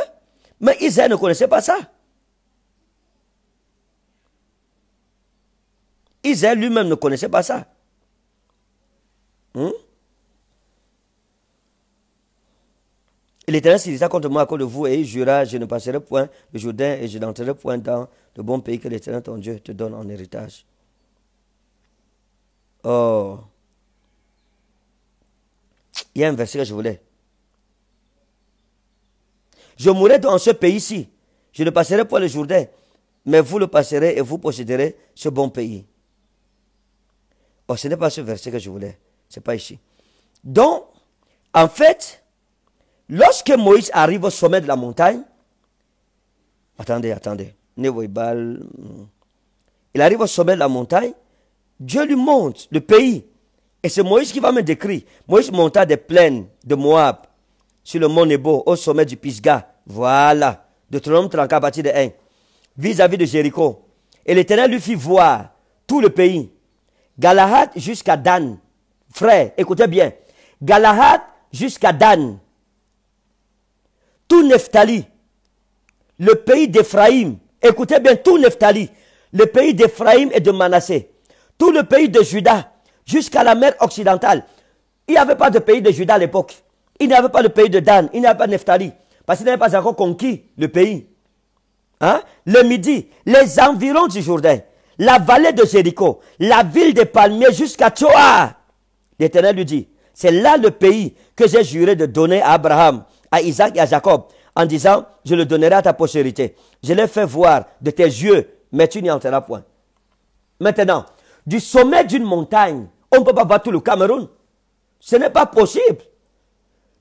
mais Isaïe ne connaissait pas ça. Isaïe lui-même ne connaissait pas ça. Et hmm? L'Éternel disait contre moi à cause de vous et il jura, je ne passerai point le Jourdain et je n'entrerai point dans le bon pays que l'Éternel ton Dieu te donne en héritage. Oh. Il y a un verset que je voulais. Je mourrai dans ce pays-ci. Je ne passerai pas le Jourdain, mais vous le passerez et vous posséderez ce bon pays. Oh, ce n'est pas ce verset que je voulais. Ce n'est pas ici. Donc, en fait, lorsque Moïse arrive au sommet de la montagne, attendez, attendez, hmm. il arrive au sommet de la montagne, Dieu lui montre le pays. Et c'est Moïse qui va me décrire. Moïse monta des plaines de Moab, sur le mont Nebo, au sommet du Pisgah. Voilà. De 34 à de 1. Vis-à-vis de Jéricho. Et l'Éternel lui fit voir tout le pays. Galahad jusqu'à Dan. Frère, écoutez bien. Galahad jusqu'à Dan. Tout Nephtali. Le pays d'Ephraïm. Écoutez bien, tout Nephtali. Le pays d'Éphraïm et de Manassé. Tout le pays de Juda jusqu'à la mer occidentale. Il n'y avait pas de pays de Juda à l'époque. Il n'avait pas le pays de Dan, il n'avait pas Neftali, parce qu'il n'avait pas encore conquis le pays. Hein? Le Midi, les environs du Jourdain, la vallée de Jéricho, la ville des palmiers jusqu'à Choa. L'Éternel lui dit, c'est là le pays que j'ai juré de donner à Abraham, à Isaac et à Jacob, en disant, je le donnerai à ta postérité. Je l'ai fait voir de tes yeux, mais tu n'y entreras point. Maintenant, du sommet d'une montagne, on ne peut pas voir tout le Cameroun. Ce n'est pas possible.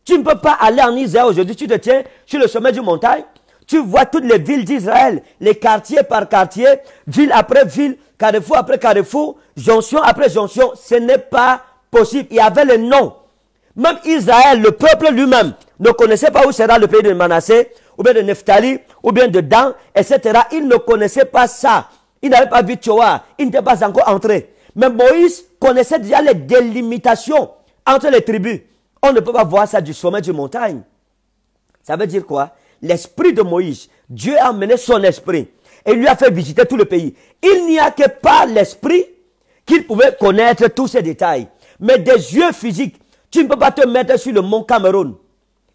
Tu ne peux pas aller en Israël aujourd'hui, tu te tiens sur le sommet du montagne, tu vois toutes les villes d'Israël, les quartiers par quartier, ville après ville, carrefour après carrefour, jonction après jonction. Ce n'est pas possible. Il y avait le nom. Même Israël, le peuple lui-même, ne connaissait pas où sera le pays de Manassé, ou bien de Neftali, ou bien de Dan, etc. Il ne connaissait pas ça. Il n'avait pas vu Tchoa. Il n'était pas encore entré. Mais Moïse connaissait déjà les délimitations entre les tribus. On ne peut pas voir ça du sommet d'une montagne. Ça veut dire quoi L'esprit de Moïse, Dieu a amené son esprit et lui a fait visiter tout le pays. Il n'y a que par l'esprit qu'il pouvait connaître tous ces détails. Mais des yeux physiques, tu ne peux pas te mettre sur le mont Cameroun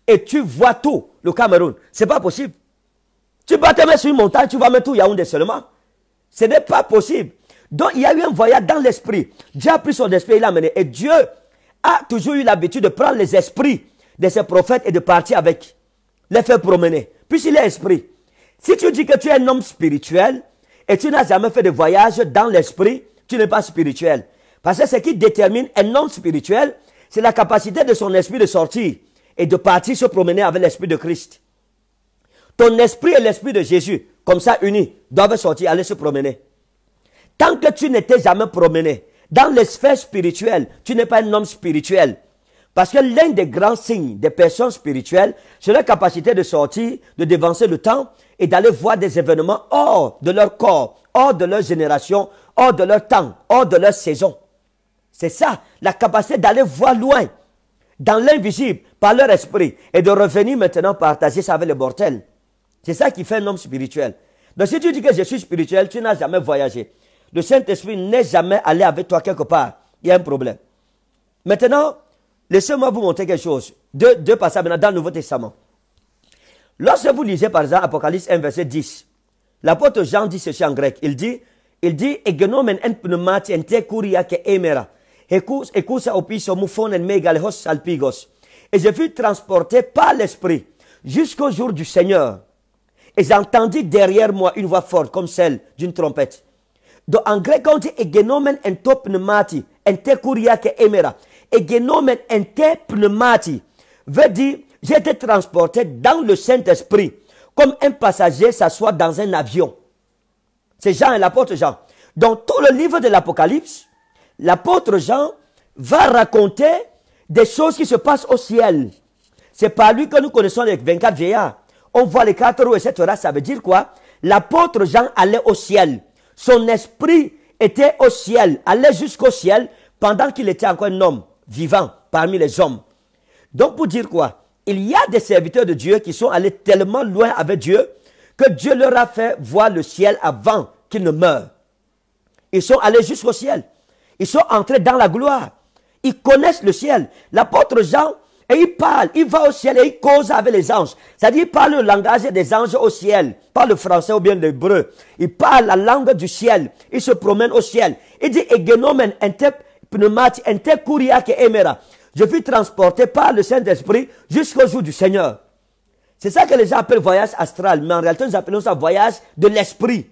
et tu vois tout le Cameroun. C'est pas possible. Tu pas te mettre sur une montagne, tu vas mettre tout Yaoundé seulement. Ce n'est pas possible. Donc il y a eu un voyage dans l'esprit. Dieu a pris son esprit, il l'a amené. Et Dieu a toujours eu l'habitude de prendre les esprits de ses prophètes et de partir avec, les faire promener, il est esprit. Si tu dis que tu es un homme spirituel et tu n'as jamais fait de voyage dans l'esprit, tu n'es pas spirituel. Parce que ce qui détermine un homme spirituel, c'est la capacité de son esprit de sortir et de partir se promener avec l'esprit de Christ. Ton esprit et l'esprit de Jésus, comme ça unis, doivent sortir, aller se promener. Tant que tu n'étais jamais promené, dans les sphères spirituelles, tu n'es pas un homme spirituel. Parce que l'un des grands signes des personnes spirituelles, c'est leur capacité de sortir, de dévancer le temps et d'aller voir des événements hors de leur corps, hors de leur génération, hors de leur temps, hors de leur saison. C'est ça, la capacité d'aller voir loin, dans l'invisible, par leur esprit, et de revenir maintenant partager ça avec les mortels. C'est ça qui fait un homme spirituel. Donc si tu dis que je suis spirituel, tu n'as jamais voyagé. Le Saint-Esprit n'est jamais allé avec toi quelque part. Il y a un problème. Maintenant, laissez-moi vous montrer quelque chose. Deux, passages dans le Nouveau Testament. Lorsque vous lisez par exemple Apocalypse 1, verset 10, l'apôtre Jean dit ceci en grec. Il dit, il dit, Et je fus transporté par l'Esprit jusqu'au jour du Seigneur. Et j'entendis derrière moi une voix forte comme celle d'une trompette on dit egenomen en topneumati, ente emera. Egenomen ente pneumati veut dire j'ai été transporté dans le Saint-Esprit comme un passager s'assoit dans un avion. C'est Jean, l'apôtre Jean. Dans tout le livre de l'Apocalypse, l'apôtre Jean va raconter des choses qui se passent au ciel. C'est par lui que nous connaissons les 24 vieillards. On voit les quatre roues, etc. Ça veut dire quoi L'apôtre Jean allait au ciel. Son esprit était au ciel, allait jusqu'au ciel pendant qu'il était encore un homme vivant parmi les hommes. Donc pour dire quoi Il y a des serviteurs de Dieu qui sont allés tellement loin avec Dieu que Dieu leur a fait voir le ciel avant qu'ils ne meurent. Ils sont allés jusqu'au ciel. Ils sont entrés dans la gloire. Ils connaissent le ciel. L'apôtre Jean et il parle, il va au ciel et il cause avec les anges. C'est-à-dire, il parle le langage des anges au ciel, pas le français ou bien l'hébreu. Il parle la langue du ciel. Il se promène au ciel. Il dit, emera. Je suis transporté par le Saint-Esprit jusqu'au jour du Seigneur. C'est ça que les gens appellent voyage astral, mais en réalité, nous appelons ça voyage de l'esprit.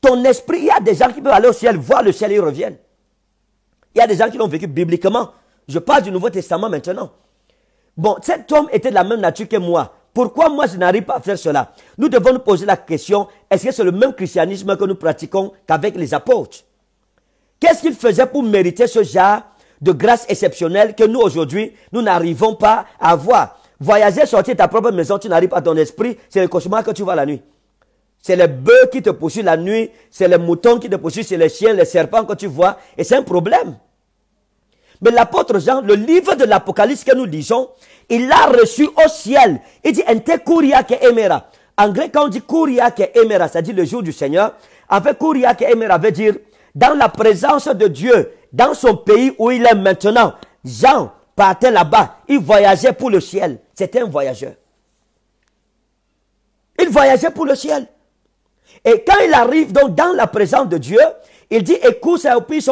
Ton esprit, il y a des gens qui peuvent aller au ciel, voir le ciel et ils reviennent. Il y a des gens qui l'ont vécu bibliquement. Je parle du Nouveau Testament maintenant. Bon, cet homme était de la même nature que moi. Pourquoi moi je n'arrive pas à faire cela Nous devons nous poser la question, est-ce que c'est le même christianisme que nous pratiquons qu'avec les apôtres Qu'est-ce qu'il faisait pour mériter ce genre de grâce exceptionnelle que nous aujourd'hui, nous n'arrivons pas à avoir Voyager, sortir de ta propre maison, tu n'arrives pas à ton esprit, c'est le cauchemar que tu vois la nuit. C'est les bœufs qui te poursuivent la nuit, c'est les moutons qui te poursuivent, c'est les chiens, les serpents que tu vois, et c'est un problème. Mais l'apôtre Jean, le livre de l'Apocalypse que nous lisons, il l'a reçu au ciel. Il dit, ente curia ke emera. En grec, quand on dit kuria ke emera, c'est-à-dire le jour du Seigneur, avec kouria ke emera veut dire, dans la présence de Dieu, dans son pays où il est maintenant, Jean partait là-bas, il voyageait pour le ciel. C'était un voyageur. Il voyageait pour le ciel. Et quand il arrive donc dans la présence de Dieu, il dit, écoute, ça au pays,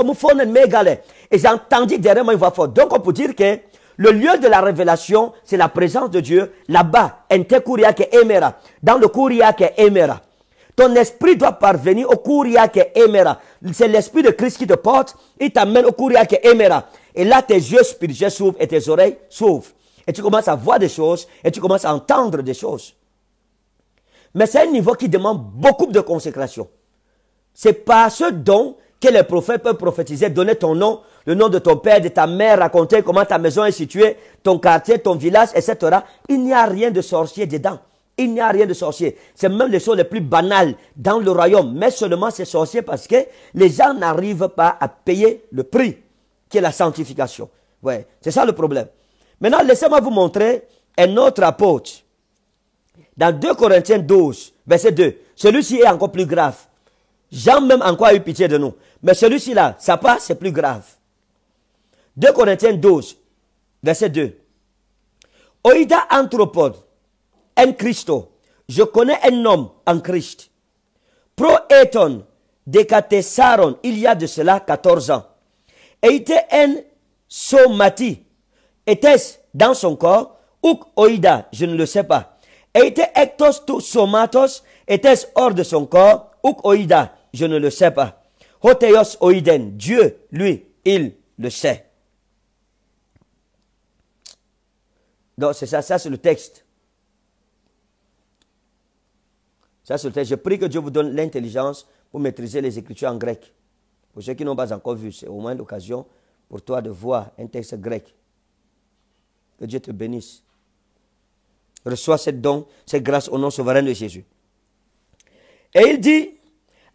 megale. Et j'ai entendu derrière moi une voix forte. Donc on peut dire que le lieu de la révélation, c'est la présence de Dieu là-bas. emera. Dans le qui emera. Ton esprit doit parvenir au qui emera. C'est l'esprit de Christ qui te porte. Il t'amène au qui emera. Et là, tes yeux spirituels s'ouvrent et tes oreilles s'ouvrent. Et tu commences à voir des choses et tu commences à entendre des choses. Mais c'est un niveau qui demande beaucoup de consécration. C'est par ce don que les prophètes peuvent prophétiser, donner ton nom, le nom de ton père, de ta mère, raconter comment ta maison est située, ton quartier, ton village, etc. Il n'y a rien de sorcier dedans. Il n'y a rien de sorcier. C'est même les choses les plus banales dans le royaume. Mais seulement c'est sorcier parce que les gens n'arrivent pas à payer le prix qui est la sanctification. Ouais, c'est ça le problème. Maintenant, laissez-moi vous montrer un autre apôtre. Dans 2 Corinthiens 12, verset 2, celui-ci est encore plus grave. Jean même encore a eu pitié de nous. Mais celui-ci là, ça part, c'est plus grave. 2 Corinthiens 12, verset 2. Oida anthropode, en Christo, je connais un homme en Christ. Pro eton saron, il y a de cela 14 ans. Et était en somati. Était-ce dans son corps? Ou oida, je ne le sais pas. Et était ectos somatos, était-ce hors de son corps? Ou oida, je ne le sais pas. Hoteos oiden, Dieu, lui, il le sait. Donc, c'est ça, ça c'est le texte. Ça c'est le texte. Je prie que Dieu vous donne l'intelligence pour maîtriser les Écritures en grec. Pour ceux qui n'ont pas encore vu, c'est au moins l'occasion pour toi de voir un texte grec. Que Dieu te bénisse. Reçois cette don, cette grâce au nom souverain de Jésus. Et il dit,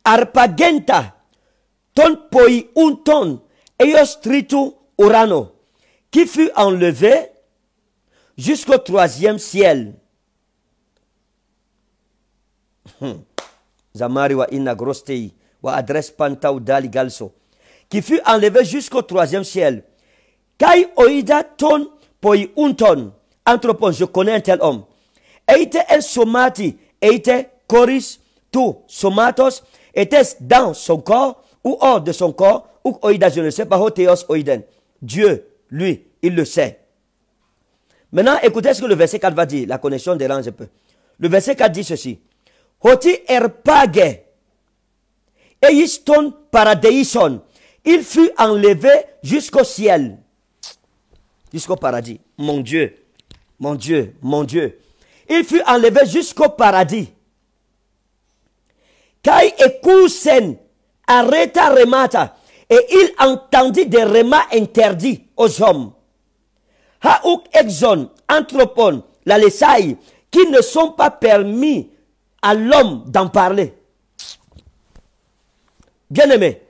Arpagenta, ton poi un ton, tritu urano, qui fut enlevé jusqu'au troisième ciel. Hmm. Zamari wa ina grostei wa adresse panta dali galso. Qui fut enlevé jusqu'au troisième ciel. Kai oida ton poi unton. Anthropon, je connais un tel homme. Eite el somati, eite koris tu somatos, était dans son corps ou hors de son corps, ou oida, je ne sais pas, hoteos oiden. Dieu, lui, il le sait. Maintenant, écoutez ce que le verset 4 va dire. La connexion dérange un peu. Le verset 4 dit ceci. Er e il fut enlevé jusqu'au ciel. Jusqu'au paradis. Mon Dieu. Mon Dieu. Mon Dieu. Il fut enlevé jusqu'au paradis. Et il entendit des remas interdits aux hommes. Haouk, exone anthropon la Lessaï, qui ne sont pas permis à l'homme d'en parler. Bien-aimé,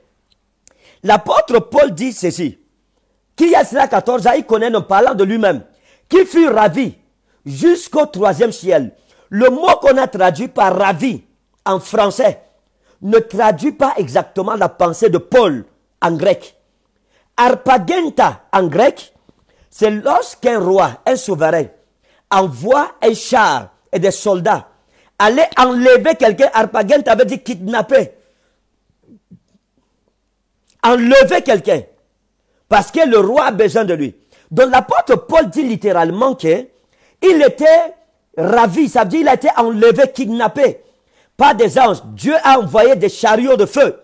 l'apôtre Paul dit ceci, qui y a cela 14 ans, il connaît en parlant de lui-même, qui fut ravi jusqu'au troisième ciel. Le mot qu'on a traduit par ravi en français ne traduit pas exactement la pensée de Paul en grec. Arpagenta en grec c'est lorsqu'un roi, un souverain, envoie un char et des soldats aller enlever quelqu'un. Arpagène avait dit kidnapper. Enlever quelqu'un. Parce que le roi a besoin de lui. Donc l'apôtre Paul dit littéralement que il était ravi, ça veut dire qu'il a été enlevé, kidnappé par des anges. Dieu a envoyé des chariots de feu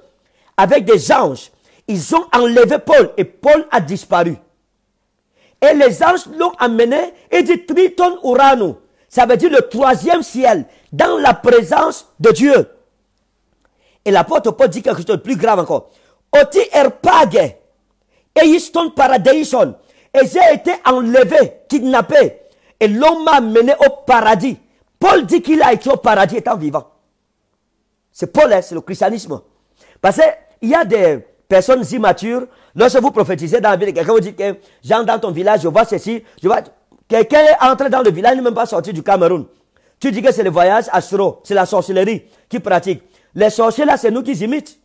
avec des anges. Ils ont enlevé Paul et Paul a disparu. Et les anges l'ont amené et dit Triton uranu. Ça veut dire le troisième ciel, dans la présence de Dieu. Et l'apôtre Paul dit quelque chose de plus grave encore. Oti erpage, Et j'ai été enlevé, kidnappé. Et l'homme m'a amené au paradis. Paul dit qu'il a été au paradis étant vivant. C'est Paul, hein, c'est le christianisme. Parce qu'il y a des, personnes immatures, lorsque vous prophétisez dans la ville, quelqu'un vous dit que, j'entre dans ton village, je vois ceci, je vois, quelqu'un est entré dans le village, il n'est même pas sorti du Cameroun. Tu dis que c'est le voyage astro, c'est la sorcellerie qui pratique. Les sorciers là, c'est nous qui imitent.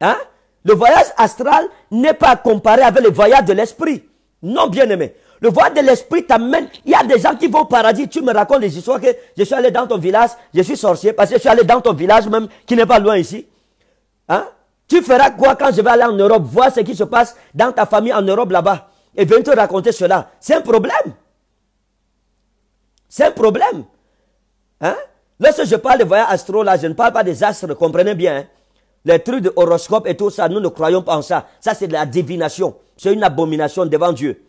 Hein? Le voyage astral n'est pas comparé avec le voyage de l'esprit. Non, bien-aimé. Le voyage de l'esprit t'amène. Il y a des gens qui vont au paradis. Tu me racontes des histoires que je suis allé dans ton village, je suis sorcier parce que je suis allé dans ton village même qui n'est pas loin ici. Hein? Tu feras quoi quand je vais aller en Europe, voir ce qui se passe dans ta famille en Europe là-bas et venir te raconter cela C'est un problème. C'est un problème. Hein? Lorsque je parle de voyage astro, là, je ne parle pas des astres, comprenez bien. Hein. Les trucs de horoscope et tout ça, nous ne croyons pas en ça. Ça, c'est de la divination. C'est une abomination devant Dieu.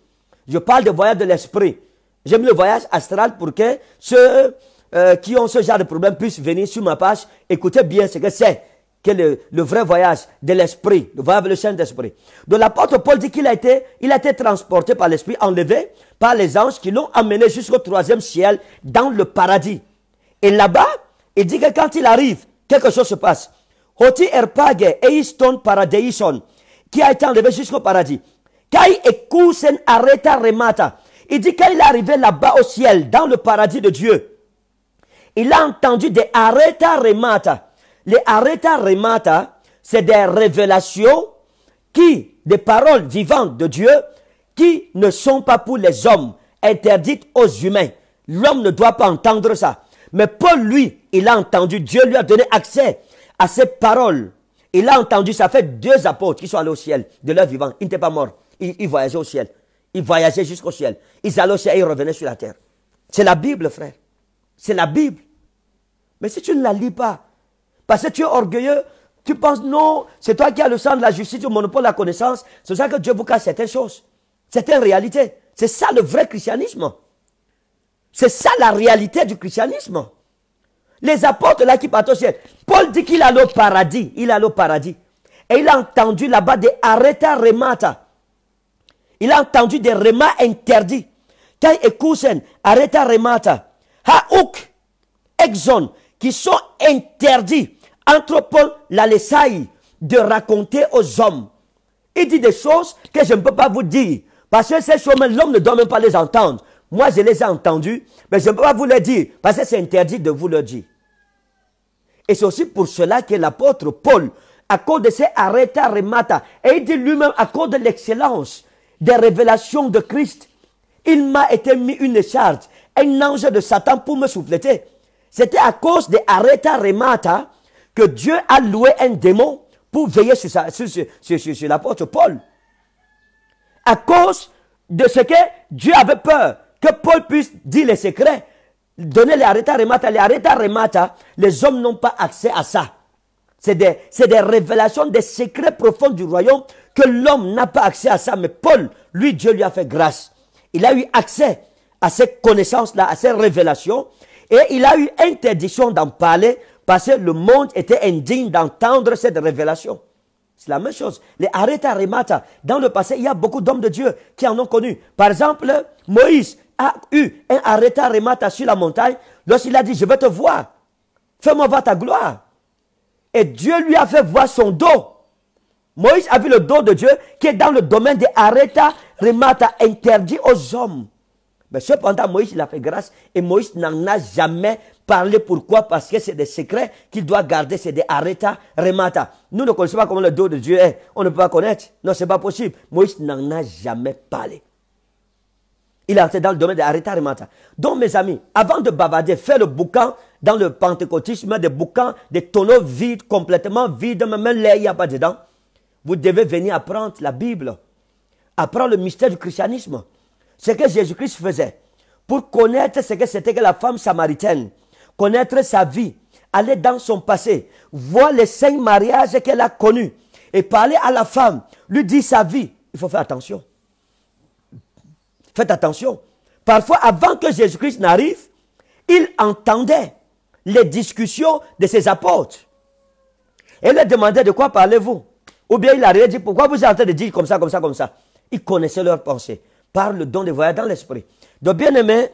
Je parle de voyage de l'esprit. J'aime le voyage astral pour que ceux euh, qui ont ce genre de problème puissent venir sur ma page. Écoutez bien ce que c'est que est le vrai voyage de l'esprit, le voyage de le Saint-Esprit. Donc l'apôtre Paul dit qu'il a été, il été transporté par l'esprit, enlevé par les anges qui l'ont amené jusqu'au troisième ciel, dans le paradis. Et là-bas, il dit que quand il arrive, quelque chose se passe. Hoti erpage eiston qui a été enlevé jusqu'au paradis. Kai ekusen areta remata. Il dit qu'il est arrivé là-bas au ciel, dans le paradis de Dieu, il a entendu des areta remata. Les Areta Remata, c'est des révélations qui, des paroles vivantes de Dieu, qui ne sont pas pour les hommes, interdites aux humains. L'homme ne doit pas entendre ça. Mais Paul, lui, il a entendu, Dieu lui a donné accès à ces paroles. Il a entendu, ça fait deux apôtres qui sont allés au ciel, de leur vivant. Ils n'étaient pas morts. il ils, voyageaient au ciel. Ils voyageaient jusqu'au ciel. Ils allaient au ciel et ils revenaient sur la terre. C'est la Bible, frère. C'est la Bible. Mais si tu ne la lis pas, parce que tu es orgueilleux, tu penses, non, c'est toi qui as le sens de la justice, le monopole la connaissance. C'est ça que Dieu vous cache certaines choses, une réalité. C'est ça le vrai christianisme. C'est ça la réalité du christianisme. Les apôtres là qui partent au ciel, Paul dit qu'il allait au paradis, il allait au paradis. Et il a entendu là-bas des arrêta remata. Il a entendu des remas interdits. Quand Cousen »« arrêta remata, haouk, exon, qui sont interdits Paul la de raconter aux hommes. Il dit des choses que je ne peux pas vous dire. Parce que ces choses, l'homme ne doit même pas les entendre. Moi, je les ai entendues, mais je ne peux pas vous les dire, parce que c'est interdit de vous le dire. Et c'est aussi pour cela que l'apôtre Paul, à cause de ses arrêta remata, et il dit lui-même, à cause de l'excellence des révélations de Christ, il m'a été mis une charge, un ange de Satan pour me souffléter. C'était à cause des à remata que Dieu a loué un démon pour veiller sur, sa, sur, sur, sur l'apôtre Paul. À cause de ce que Dieu avait peur, que Paul puisse dire les secrets, donner les arrêtats remata, les arrêta remata, les hommes n'ont pas accès à ça. C'est des, des, révélations, des secrets profonds du royaume que l'homme n'a pas accès à ça. Mais Paul, lui, Dieu lui a fait grâce. Il a eu accès à ces connaissances-là, à ces révélations. Et il a eu interdiction d'en parler parce que le monde était indigne d'entendre cette révélation. C'est la même chose. Les Areta Remata, dans le passé, il y a beaucoup d'hommes de Dieu qui en ont connu. Par exemple, Moïse a eu un Areta Remata sur la montagne lorsqu'il a dit, je veux te voir. Fais-moi voir ta gloire. Et Dieu lui a fait voir son dos. Moïse a vu le dos de Dieu qui est dans le domaine des Areta Remata, interdit aux hommes. Mais cependant, Moïse, il a fait grâce et Moïse n'en a jamais Parler pourquoi Parce que c'est des secrets qu'il doit garder, c'est des arrêta, remata. Nous ne connaissons pas comment le dos de Dieu est. On ne peut pas connaître. Non, ce n'est pas possible. Moïse n'en a jamais parlé. Il est dans le domaine des arrêta, remata. Donc, mes amis, avant de bavarder, faire le boucan dans le pentecôtisme, des boucans, des tonneaux vides, complètement vides, même l'air, il n'y a pas dedans. Vous devez venir apprendre la Bible, apprendre le mystère du christianisme. Ce que Jésus-Christ faisait pour connaître ce que c'était que la femme samaritaine connaître sa vie, aller dans son passé, voir les cinq mariages qu'elle a connus et parler à la femme, lui dire sa vie, il faut faire attention. Faites attention. Parfois, avant que Jésus-Christ n'arrive, il entendait les discussions de ses apôtres. Et leur demandait de quoi parlez-vous Ou bien il leur dit pourquoi vous êtes en train de dire comme ça, comme ça, comme ça Il connaissait leurs pensées par le don de voyage dans l'esprit. Donc, bien aimé,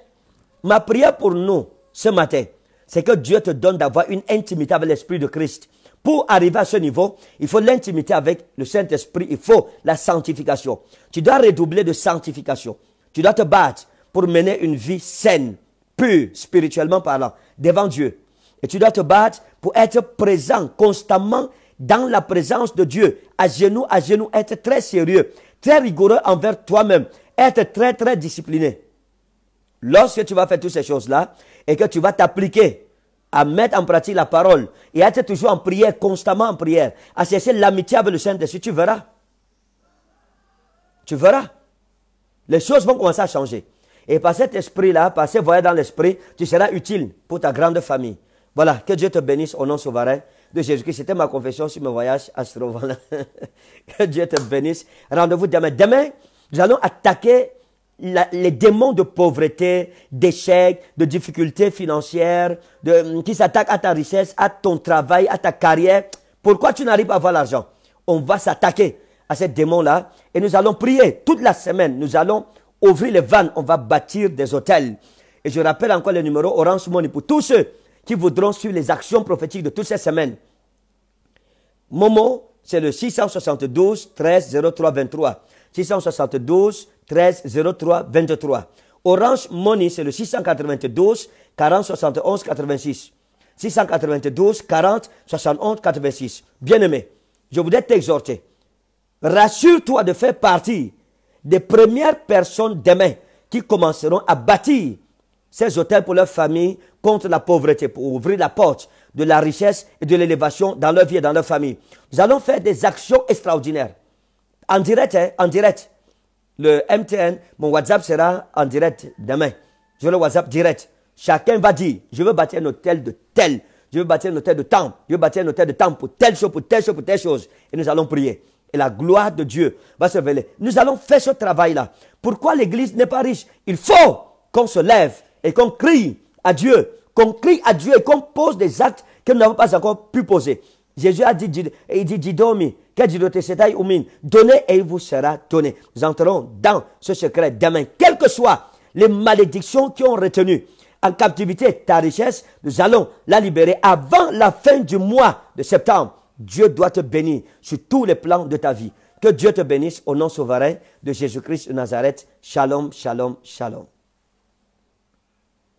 ma prière pour nous ce matin, c'est que Dieu te donne d'avoir une intimité avec l'Esprit de Christ. Pour arriver à ce niveau, il faut l'intimité avec le Saint-Esprit, il faut la sanctification. Tu dois redoubler de sanctification. Tu dois te battre pour mener une vie saine, pure, spirituellement parlant, devant Dieu. Et tu dois te battre pour être présent constamment dans la présence de Dieu, à genoux, à genoux, être très sérieux, très rigoureux envers toi-même, être très, très discipliné. Lorsque tu vas faire toutes ces choses-là, et que tu vas t'appliquer à mettre en pratique la parole et à être toujours en prière, constamment en prière, à chercher l'amitié avec le Saint-Esprit, tu verras. Tu verras. Les choses vont commencer à changer. Et par cet esprit-là, par ce voyage dans l'esprit, tu seras utile pour ta grande famille. Voilà, que Dieu te bénisse au nom souverain de Jésus-Christ. C'était ma confession sur mon voyage à là que Dieu te bénisse. Rendez-vous demain. Demain, nous allons attaquer les démons de pauvreté, d'échec, de difficultés financières, mm, qui s'attaquent à ta richesse, à ton travail, à ta carrière. Pourquoi tu n'arrives pas à avoir l'argent On va s'attaquer à ces démons-là et nous allons prier toute la semaine. Nous allons ouvrir les vannes, on va bâtir des hôtels. Et je rappelle encore le numéro Orange Money pour tous ceux qui voudront suivre les actions prophétiques de toutes ces semaines. Momo, c'est le 672 13 03 23. 672 13 03 23. Orange Money, c'est le 692 40 71 86. 692 40 71 86. Bien-aimé, je voudrais t'exhorter. Rassure-toi de faire partie des premières personnes demain qui commenceront à bâtir ces hôtels pour leur famille contre la pauvreté, pour ouvrir la porte de la richesse et de l'élévation dans leur vie et dans leur famille. Nous allons faire des actions extraordinaires. En direct, hein, en direct le MTN, mon WhatsApp sera en direct demain. Je le WhatsApp direct. Chacun va dire, je veux bâtir un hôtel de tel, je veux bâtir un hôtel de temps je veux bâtir un hôtel de temps pour telle chose, pour telle chose, pour telle chose. Et nous allons prier. Et la gloire de Dieu va se révéler. Nous allons faire ce travail-là. Pourquoi l'Église n'est pas riche Il faut qu'on se lève et qu'on crie à Dieu, qu'on crie à Dieu et qu'on pose des actes que nous n'avons pas encore pu poser. Jésus a dit, il dit, Didomi, Donnez et il vous sera donné. Nous entrerons dans ce secret demain. Quelles que soient les malédictions qui ont retenu en captivité ta richesse, nous allons la libérer avant la fin du mois de septembre. Dieu doit te bénir sur tous les plans de ta vie. Que Dieu te bénisse au nom souverain de Jésus-Christ de Nazareth. Shalom, shalom, shalom.